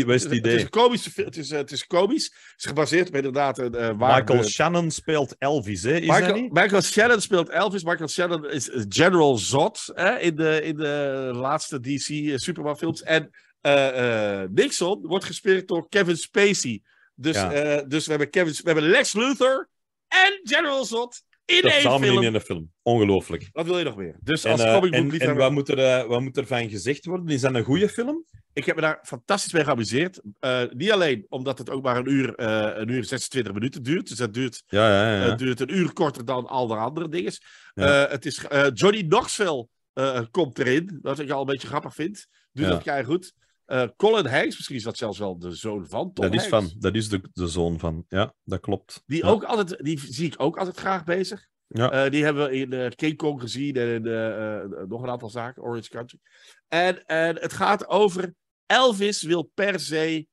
is, komisch, het is, eh, het is komisch. Het is gebaseerd op inderdaad... Uh, Michael Shannon speelt Elvis, hè? Is Michael, niet? Michael Shannon speelt Elvis. Michael Shannon is General Zod hè, in, de, in de laatste DC eh, Superman films. En Nixon wordt gespeeld door Kevin Spacey. Dus, dus we, hebben Kevin, we hebben Lex Luthor en General Zod in dat samen film. in een film. Ongelooflijk. Wat wil je nog meer? Dus als eh, en, en wat, moet er, eh, wat moet er van gezegd worden? Is dat een goede film? Ik heb me daar fantastisch mee geamuseerd. Eh, niet alleen omdat het ook maar een uur, een uur 26 minuten duurt. Dus dat duurt, ja, ja, ja. duurt een uur korter dan al de andere dingen. het is, Johnny Knoxville komt erin. Wat ik al een beetje grappig vind. Dus dat jij goed. Uh, Colin Hayes, misschien is dat zelfs wel de zoon van Tom dat is van, Dat is de, de zoon van, ja, dat klopt. Die, ook altijd, die zie ik ook altijd graag bezig. Eh, die hebben we in eh, King Kong gezien en in nog een aantal zaken, Orange Country. En, en het gaat over Elvis wil per se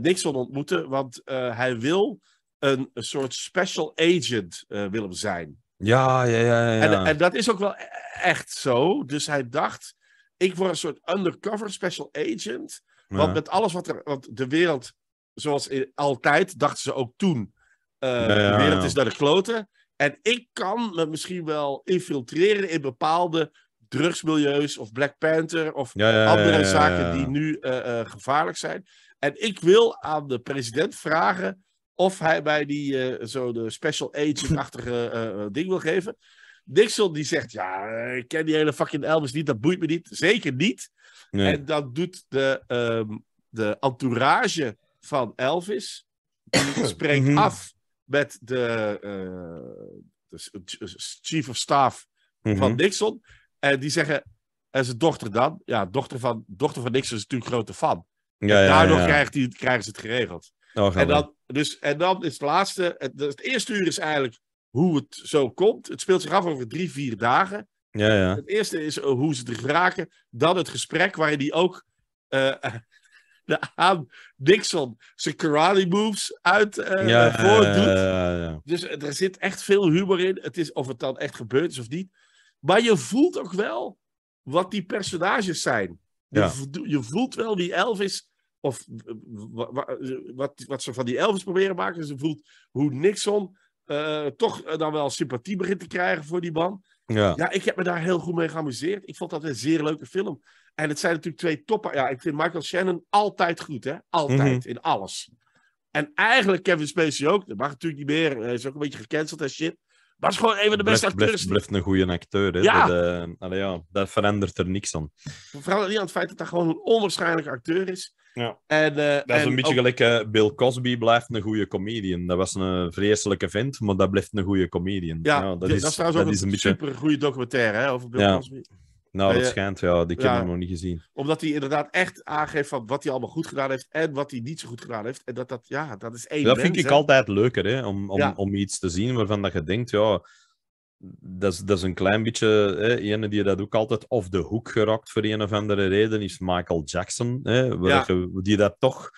Nixon ontmoeten, want hij wil een, een, soort special agent willen zijn. Ja, ja, ja. ja, ja. En, en, dat is ook wel e-, echt zo. Dus hij dacht, ik word een soort undercover special agent. Want met alles wat er. Want de wereld, zoals altijd, dachten ze ook toen. Eh, de wereld is naar de kloten. En ik kan me misschien wel infiltreren in bepaalde drugsmilieus of Black Panther of andere zaken die nu eh, eh, gevaarlijk zijn. En ik wil aan de president vragen of hij mij die zo de special agent-achtige ding wil geven. Nixon die zegt, ja, ik ken die hele fucking Elvis niet, dat boeit me niet. Zeker niet. En dan doet de, um, de entourage van Elvis, die spreekt mhm. af met de, eh, de, chief of staff van mhm. Nixon. En die zeggen, en zijn dochter dan, ja, dochter van, dochter van Nixon is natuurlijk grote fan. en daardoor ja, die, krijgen ze het geregeld. Oh, en, dan, dus, en dan is het laatste, het, het eerste uur is eigenlijk hoe het zo komt. Het speelt zich af over drie, vier dagen. Ja, ja. Het eerste is eh, hoe ze er raken. Dan het gesprek waarin hij ook eh, de aan Nixon zijn karate moves uit uh, ja, voordoet. Ja, dus er zit echt veel humor in. Het is of het dan echt gebeurd is of niet. Maar je voelt ook wel wat die personages zijn. Je, je voelt wel die Elvis of wat, wat, ze van die Elvis proberen maken. Ze voelt hoe Nixon eh, toch eh, dan wel sympathie begint te krijgen voor die man. Ja. ja, ik heb me daar heel goed mee geamuseerd. Ik vond dat een zeer leuke film. En het zijn natuurlijk twee toppen. Ja, ik vind Michael Shannon altijd goed, hè? Altijd, mhm. in alles. En eigenlijk Kevin Spacey ook. Dat mag natuurlijk niet meer. Hij is ook een beetje gecanceld en shit. Maar is gewoon een van de beste acteurs. Blijft, blijft een goede acteur. Hè? Ja. Dat, eh, ja, daar verandert er niks aan. Vooral niet aan het feit dat hij gewoon een onwaarschijnlijke acteur is. Ja. Eh, dat is een beetje gelijk uh, Bill Cosby blijft een goede comedian. Dat was een vreselijke vent, maar dat blijft een goede comedian. Ja, dat, is, dat is trouwens ook een, een super goede documentaire hè, over Bill Cosby. Nou, dat schijnt, ja. Die heb ik nog niet gezien. Omdat hij inderdaad echt aangeeft van wat hij allemaal goed gedaan heeft en wat hij niet zo goed gedaan heeft. En dat dat, ja, dat is één Dat vind ik altijd leuker, hè. Om, om, om iets te zien waarvan dat je denkt, ja, dat is, dat is een klein beetje. Hè, ene die dat ook altijd off de hoek gerakt voor een of andere reden is Michael Jackson. Hè, die dat toch,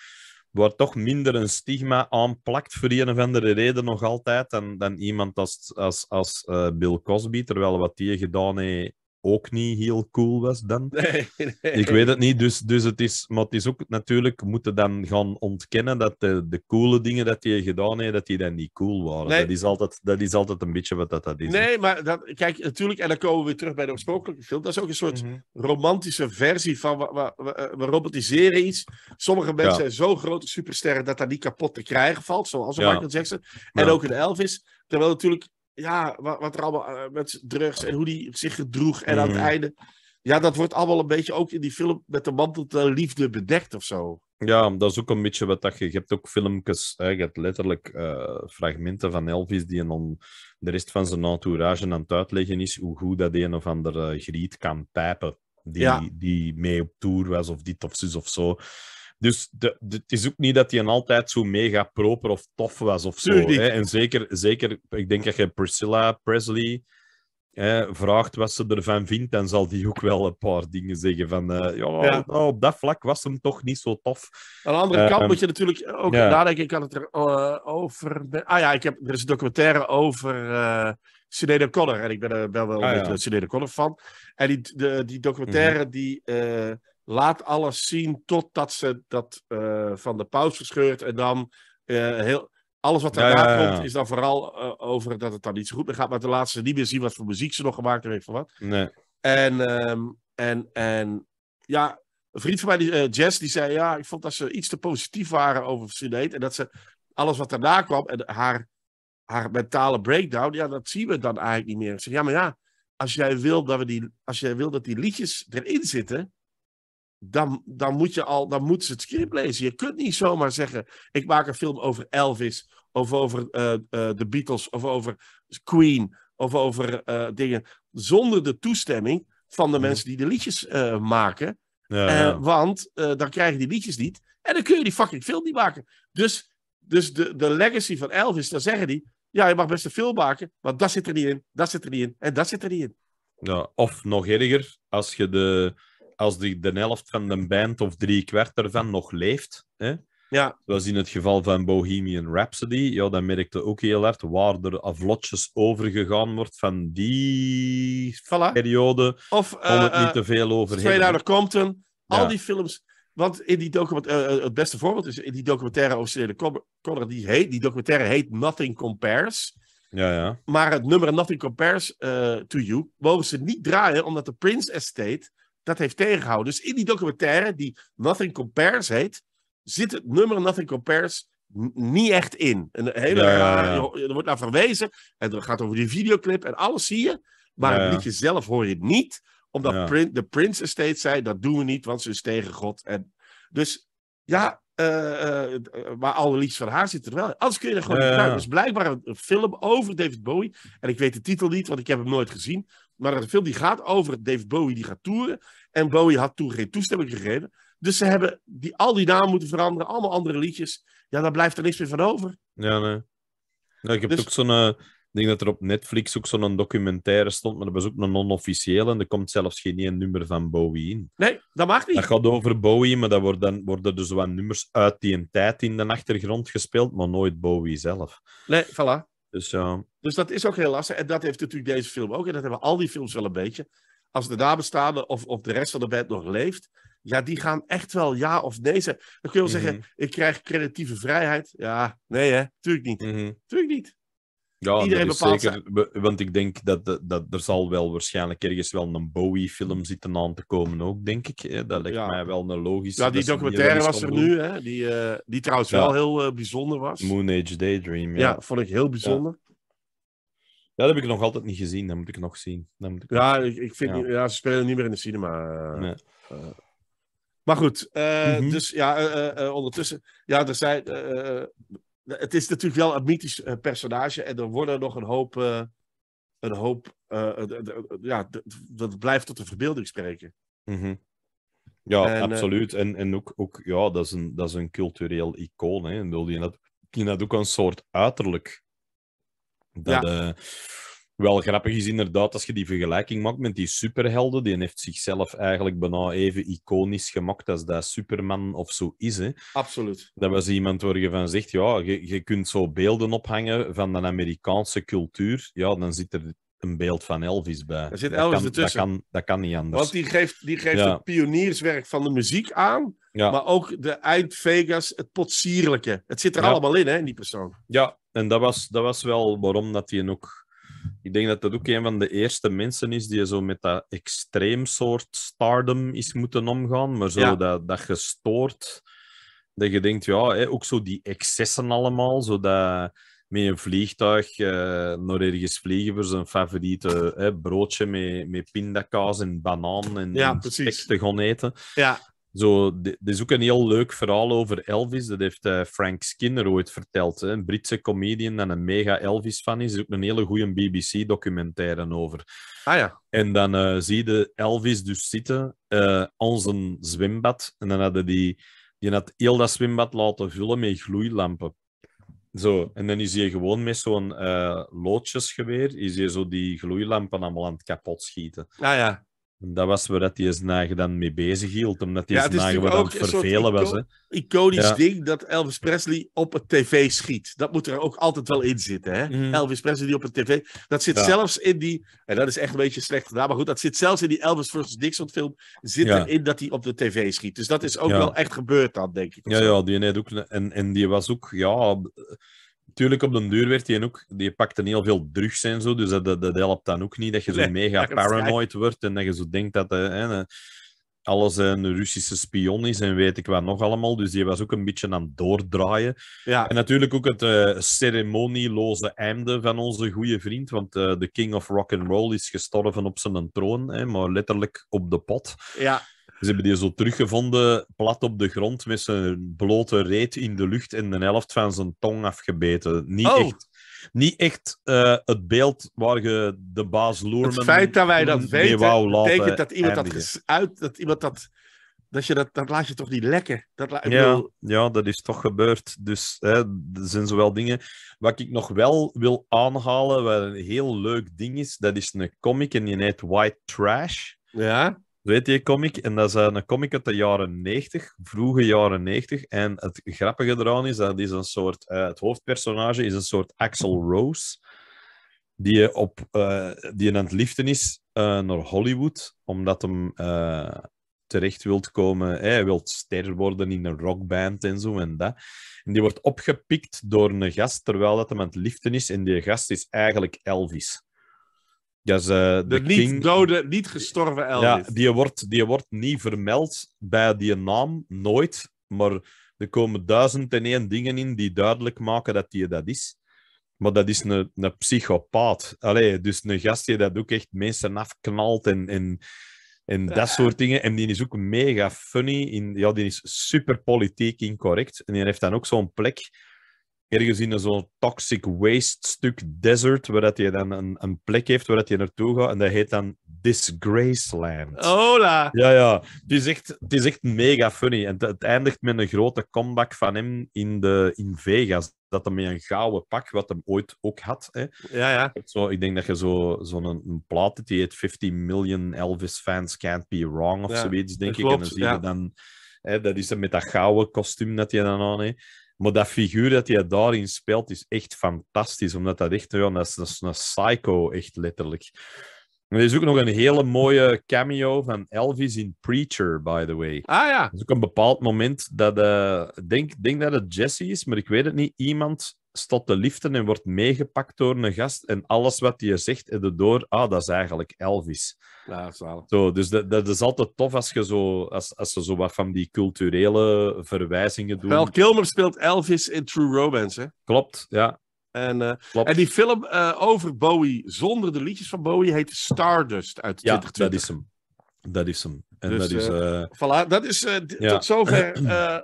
waar toch minder een stigma aanplakt voor een of andere reden nog altijd dan, dan iemand als, als, als eh, Bill Cosby. Terwijl wat die gedaan heeft ook niet heel cool was dan. Nee, nee. Ik weet het niet, dus, dus het is... Maar het is ook natuurlijk... moeten dan gaan ontkennen dat de, de coole dingen dat je gedaan heeft, dat die dan niet cool waren. Dat, is altijd, dat is altijd een beetje wat dat, dat is. Nee, maar dat, kijk, natuurlijk... En dan komen we weer terug bij de oorspronkelijke film. Dat is ook een soort mhm. romantische versie van... Eh, we, we, we, robotiseren iets. Sommige mensen zijn zo grote supersterren dat dat niet kapot te krijgen valt. Zoals Michael Jackson. En ja. ook in Elvis. Terwijl natuurlijk ja, wat, wat er allemaal eh, met drugs en hoe die zich gedroeg. En aan het mhm. einde. Ja, dat wordt allemaal een beetje ook in die film met de mantel eh, liefde bedekt of zo. Ja, dat is ook een beetje wat dat je... Je hebt ook filmpjes, hè, je hebt letterlijk eh, fragmenten van Elvis die dan de rest van zijn entourage aan het uitleggen is hoe goed dat een of ander griet kan pijpen. Die, die mee op tour was of dit of zus of zo. Dus het is ook niet dat hij altijd zo mega proper of tof was of zo. Hè? En zeker, zeker, ik denk dat je Priscilla Presley vraagt wat ze ervan vindt, dan zal die ook wel een paar dingen zeggen van eh, ja, nou, op dat vlak was hem toch niet zo tof. Aan de andere kant eh, moet je natuurlijk ook nadenken, ik had het er eh, over... Ah ja, ik heb, er is een documentaire over... Sinead Connor En ik ben, er wel ah, een ja. beetje Sinead O'Connor van. En die, die documentaire mhm. die laat alles zien totdat ze dat eh, van de paus verscheurt. En dan eh, heel, alles wat daarna komt is dan vooral eh, over dat het dan niet zo goed meer gaat. Maar de laatste niet meer zien wat voor muziek ze nog gemaakt heeft of wat. Nee. En, ehm, en, en ja, een vriend van mij, die, Jess, die zei... Ja, ik vond dat ze iets te positief waren over Sinead. En dat ze alles wat daarna kwam en haar, haar mentale breakdown... Ja, dat zien we dan eigenlijk niet meer. Ik zei ja, maar ja, als jij wil dat, we die, als jij wil dat die liedjes erin zitten dan, dan, moet je al, dan moeten ze het script lezen. Je kunt niet zomaar zeggen: ik maak een film over Elvis, of over de eh, eh, Beatles, of over Queen, of over eh, dingen. Zonder de toestemming van de mensen die de liedjes maken. want dan krijgen die liedjes niet. En dan kun je die fucking film niet maken. Dus, dus de, de legacy van Elvis, dan zeggen die: ja, je mag best een film maken, want dat zit er niet in, dat zit er niet in en dat zit er niet in. Ja, of nog erger, als je de als de, de helft van de band of drie kwart ervan nog leeft. Hè? Ja. Zoals in het geval van Bohemian Rhapsody, ja, dan merkte ook heel erg waar er aflotjes overgegaan wordt van die voilà. periode. Of, om het eh, niet te veel eh, over Twee naar Compton, ja. al die films. Want in die eh, het beste voorbeeld is in die documentaire over Cyril Conrad, die, heet, die documentaire heet Nothing Compares. Ja, ja. Maar het nummer Nothing Compares to You mogen ze niet draaien, omdat de Prince Estate dat heeft tegengehouden. Dus in die documentaire, die Nothing Compares heet, zit het nummer Nothing Compares niet echt in. Een hele ja, Er wordt naar verwezen. En het gaat over die videoclip en alles zie je. Maar het liedje zelf hoor je niet. Omdat de Prince steeds zei, dat doen we niet, want ze is tegen God. En dus ja, uh, maar alle liedjes van haar zitten er wel Anders kun je er gewoon gebruiken. Dus blijkbaar een film over David Bowie. En ik weet de titel niet, want ik heb hem nooit gezien. Maar de film die gaat over Dave Bowie die gaat toeren. En Bowie had toen geen toestemming gegeven. Dus ze hebben die, al die namen moeten veranderen. Allemaal andere liedjes. Ja, daar blijft er niks meer van over. Ja, nee. ik heb dus- ook zo'n... Uh, eh, ding dat er op Netflix ook zo'n documentaire stond, maar dat was ook een non officieel en er komt zelfs geen nummer van Bowie in. Nee, dat mag niet. Dat gaat over Bowie, maar dan worden, er dus wat nummers uit die een tijd in de achtergrond gespeeld, maar nooit Bowie zelf. Nee, voilà. Dus, eh, dus dat is ook heel lastig. En dat heeft natuurlijk deze film ook. En dat hebben al die films wel een beetje. Als de nabestaanden of, of de rest van de band nog leeft. Ja, die gaan echt wel ja of nee zeggen. Dan kun je wel zeggen, mhm. ik krijg creatieve vrijheid. Ja, nee hè, tuurlijk niet. Mm Tuurlijk niet. Ja, zeker, want ik denk dat, dat, er zal wel waarschijnlijk ergens wel een Bowie-film hm. zitten aan te komen ook, denk ik. Hè? Dat lijkt mij wel een logische... Ja, die documentaire was er nu, hè? Die, eh, die trouwens wel heel eh, bijzonder was. Moon Age Daydream, ja. vond ik heel bijzonder. Ja, dat heb ik nog altijd niet gezien. Dat moet ik nog zien. Dat moet ja, ik, vind, ja. ze spelen niet meer in de cinema. Eh, maar goed, mhm. dus ja, ondertussen. Ja, er zijn. Nou, het is natuurlijk wel een mythisch eh, personage. En er worden nog een hoop. Eh, een hoop eh, ja, dat blijft tot de verbeelding spreken. Mhm. Ja, absoluut. En, en ook, ook ja, dat, is een, dat is een cultureel icoon. Hè. En wil je, dat, je ook een soort uiterlijk. Dat, wel grappig is inderdaad, als je die vergelijking maakt met die superhelden, die heeft zichzelf eigenlijk bijna even iconisch gemaakt als dat Superman of zo is. Hè. Absoluut. Dat was iemand waar je van zegt, ja, je, je kunt zo beelden ophangen van de Amerikaanse cultuur. Ja, dan zit er een beeld van Elvis bij. Er zit Elvis dat kan, ertussen. Dat kan, niet anders. Want die geeft, die geeft het pionierswerk van de muziek aan, maar ook de uit Vegas, het potsierlijke. Het zit er allemaal in, hè, in die persoon. Ja, en dat was, dat was wel waarom dat hij ook ik denk dat dat ook een van de eerste mensen is die zo met dat extreem soort stardom is moeten omgaan. Maar zo dat, dat gestoord, dat je denkt, ja, hè, ook zo die excessen allemaal, zodat met een vliegtuig uh, ergens vliegen voor zijn favoriete broodje met, met pindakaas en banaan en, ja, en te eten. Ja. Zo, dit is ook een heel leuk verhaal over Elvis. Dat heeft eh, Frank Skinner ooit verteld. Hè? Een Britse comedian die een mega Elvis-fan is. Er is ook een hele goede BBC-documentaire over. Ah ja. En dan eh, zie je Elvis dus zitten uh, zijn zwembad. En dan hadden die... Die had heel dat zwembad laten vullen met gloeilampen. Zo, en dan is hij gewoon met zo'n loodjesgeweer, is hij zo die gloeilampen allemaal aan het kapot schieten. Ah ja. Dat was waar die Snagen dan mee bezig hield, omdat die ja, Snagen wat aan vervelen was. Hè? Iconisch ding dat Elvis Presley op het tv schiet. Dat moet er ook altijd wel in zitten. Hè? Mhm. Elvis Presley die op het tv. Dat zit zelfs in die. En dat is echt een beetje slecht gedaan, maar goed. Dat zit zelfs in die Elvis vs. Dixon film. Zit erin dat hij op de tv schiet. Dus dat is ook wel echt gebeurd dan, denk ik. Ja, ja, die net ook. En, en die was ook. Ja, Tuurlijk, op den duur werd hij ook... Die pakte heel veel drugs en zo, dus dat, dat, helpt dan ook niet. Dat je zo mega paranoid wordt en dat je zo denkt dat... Eh, hè, alles een Russische spion is en weet ik wat nog allemaal. Dus die was ook een beetje aan het doordraaien. Ja. En natuurlijk ook het eh, ceremonieloze einde van onze goede vriend. Want eh, de King of Rock and Roll is gestorven op zijn troon, hè, maar letterlijk op de pot. Ja. Ze hebben die zo teruggevonden, plat op de grond, met zijn blote reet in de lucht en de helft van zijn tong afgebeten. Niet oh. echt, niet echt eh, het beeld waar je de baas Loerman... Het feit dat wij dat weten, betekent dat iemand dat uit... Dat iemand dat... Dat, je dat, dat laat je toch niet lekken? Dat ja, dat is toch gebeurd. Dus hè, er zijn zowel dingen. Wat ik nog wel wil aanhalen, wat een heel leuk ding is, dat is een comic en die heet White Trash. Ja weet je comic? En dat is eh, een comic uit de jaren 90, vroege jaren 90. En het grappige eraan is dat is een soort, eh, het hoofdpersonage is een soort Axel Rose, die, eh, op, die aan het liften is naar Hollywood, omdat hem terecht wilt komen. Hij wilt ster worden in een rockband en zo en dat. En die wordt opgepikt door een gast terwijl dat hem aan het liften is. En die gast is eigenlijk Elvis ja ze eh, de, niet dode, niet gestorven Elvis. Ja, die wordt, die wordt niet vermeld bij die naam, nooit. Maar er komen duizend en één dingen in die duidelijk maken dat die dat is. Maar dat is een, een psychopaat. Allee, dus een gastje dat ook echt mensen afknalt en, en, en dat soort dingen. En die is ook mega funny. In, ja, die is super politiek incorrect. En die heeft dan ook zo'n plek ergens in zo'n toxic waste stuk desert, waar dat je dan een, een plek heeft waar dat je naartoe gaat. En dat heet dan Disgraceland. Hola! Ja, ja. Het is echt, het is echt mega funny. En het, eindigt met een grote comeback van hem in, de, in Vegas. Dat hij met een gouden pak, wat hem ooit ook had. Hè. Ja, ja. Zo, ik denk dat je zo'n zo een plaat die heet 15 Million Elvis Fans Can't Be Wrong of zoiets, denk ik. Klopt, en dan zie je ja. dan... Hè, dat is hem met dat gouden kostuum dat je dan aan heeft. Maar dat figuur dat hij daarin speelt is echt fantastisch. Omdat dat echt, ja, dat is, dat is een psycho, echt letterlijk. er is ook nog een hele mooie cameo van Elvis in Preacher, by the way. Ah ja. Dat is ook een bepaald moment dat, ik eh, denk, denk dat het Jesse is, maar ik weet het niet. Iemand staat te liften en wordt meegepakt door een gast. En alles wat hij zegt, is door, ah, dat is eigenlijk Elvis. Ja, dat zo, dus dat, dat is altijd tof als, je zo, als, als ze zo wat van die culturele verwijzingen doen. Wel, Kilmer speelt Elvis in True Romance, hè? Klopt, ja. En, uh, en die film eh, over Bowie, zonder de liedjes van Bowie, heet Stardust uit 2020. Ja, dat is hem. Dat is hem. En dus, dat is, uh, voilà, dat is tot zover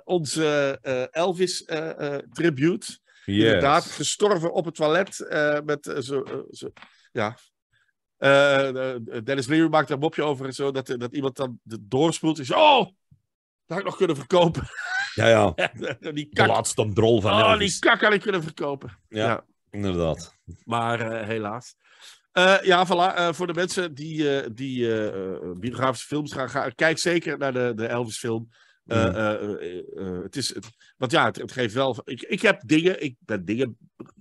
onze Elvis-tribute. Inderdaad, gestorven op het toilet. Eh, met, eh, zo, eh, zo, ja. Dennis Leary maakt daar een mopje over en zo. Dat, dat iemand dan doorspoelt. en zo oh, dat had ik nog kunnen verkopen. Ja, ja. die kak... De laatste drol van Oh, die kak had ik kunnen verkopen. Ja, inderdaad. Maar helaas. ja, voor de mensen die, die biografische films gaan, gaan, kijk zeker naar de, de Elvis-film. Eh, eh, eh, het is, want ja, het, geeft wel. Ik, ik heb dingen, ik ben dingen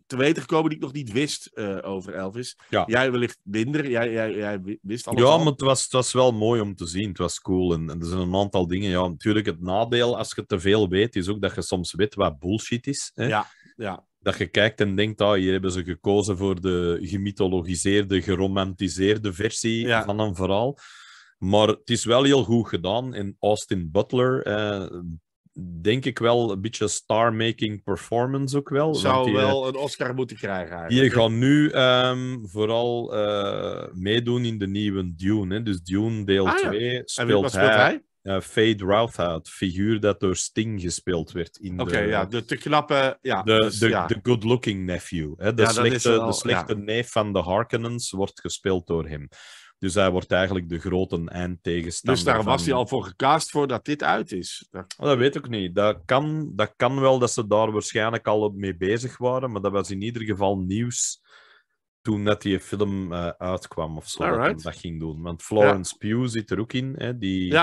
te weten gekomen die ik nog niet wist over Elvis. Ja. Jij wellicht minder, jij, jij, jij wist alles. Ja, maar het was, het was wel mooi om te zien. Het was cool. En, er zijn een aantal dingen. Ja, natuurlijk, het nadeel als je te veel weet, is ook dat je soms weet wat bullshit is. Hè? Ja, ja dat je kijkt en denkt, ah, hier hebben ze gekozen voor de gemythologiseerde, geromantiseerde versie van een verhaal. Maar het is wel heel goed gedaan. En Austin Butler, eh, denk ik wel, een beetje star-making performance ook wel. Zou wel eh, een Oscar moeten krijgen eigenlijk. Je gaat nu ehm, vooral eh, meedoen in de nieuwe Dune. Hè. Dus Dune deel ah, ja. speelt, speelt, hij... Fade Routhout, figuur dat door Sting gespeeld werd. Oké, ja, de te knappe... Ja, de, dus, de, ja. de good-looking nephew. Hè? De, slechte, de slechte neef van de Harkonnens wordt gespeeld door hem. Dus hij wordt eigenlijk de grote eindtegenstander. Dus daar was hij al voor gecast voordat dit uit is? Dat... Oh, dat weet ik niet. Dat kan, dat kan wel dat ze daar waarschijnlijk al mee bezig waren, maar dat was in ieder geval nieuws toen net die film eh, uitkwam of zo. Dat, ging doen. Want Florence ja. Pugh zit er ook in. Hè, die,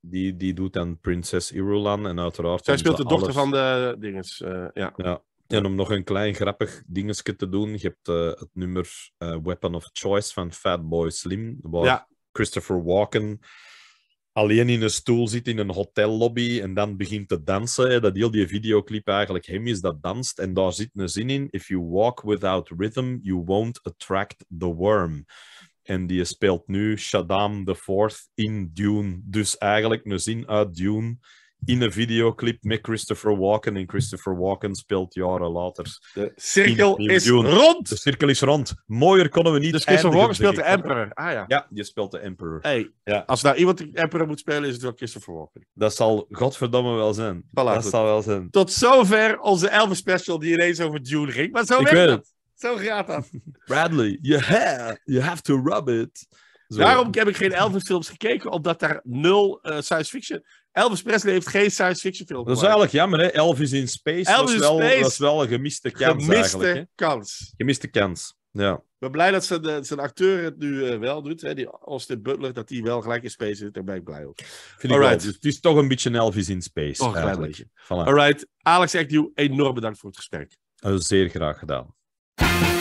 die, die doet dan Prinses Irulan en uiteraard... Zij speelt de dochter van de dinges, eh, ja. ja. En om nog een klein grappig dingetje te doen, je hebt eh, het nummer eh, Weapon of Choice van Fatboy Slim, waar Christopher Walken alleen in een stoel zit in een hotellobby en dan begint te dansen. Hè. Dat heel die videoclip eigenlijk hem is dat danst. En daar zit een zin in, if you walk without rhythm, you won't attract the worm. En die speelt nu Shaddam the Fourth in Dune. Dus eigenlijk een zin uit Dune in een videoclip met Christopher Walken. En Christopher Walken speelt jaren later. De cirkel is rond! De cirkel is rond. Mooier konden we niet Dus Christopher Walken speelt de Emperor. Ah ja. Ja, je speelt de Emperor. Hey, ja. Als daar nou iemand de Emperor moet spelen, is het wel Christopher Walken. Dat zal godverdomme wel zijn. dat zal wel zijn. Tot zover onze Elvis special die ineens over Dune ging. Maar zo Ik weet dat. Zo gaat dat. Bradley, you have, you have to rub it. Daarom heb ik geen Elvis films gekeken, omdat daar nul eh, science fiction... Elvis Presley heeft geen science fiction film Dat is eigenlijk jammer, hè? Elvis in Space, was, wel, wel een gemiste kans gemiste kans. Gemiste kans, ja. Ik ben blij dat zijn, eh, zijn acteur het nu eh, wel doet, hè? die Austin Butler, dat die wel gelijk in Space zit. Daar ben ik blij over. Vind ik wel. Dus het is toch een beetje Elvis in Space. eigenlijk. een All right. Alex echt enorm bedankt voor het gesprek. Eh, zeer graag gedaan.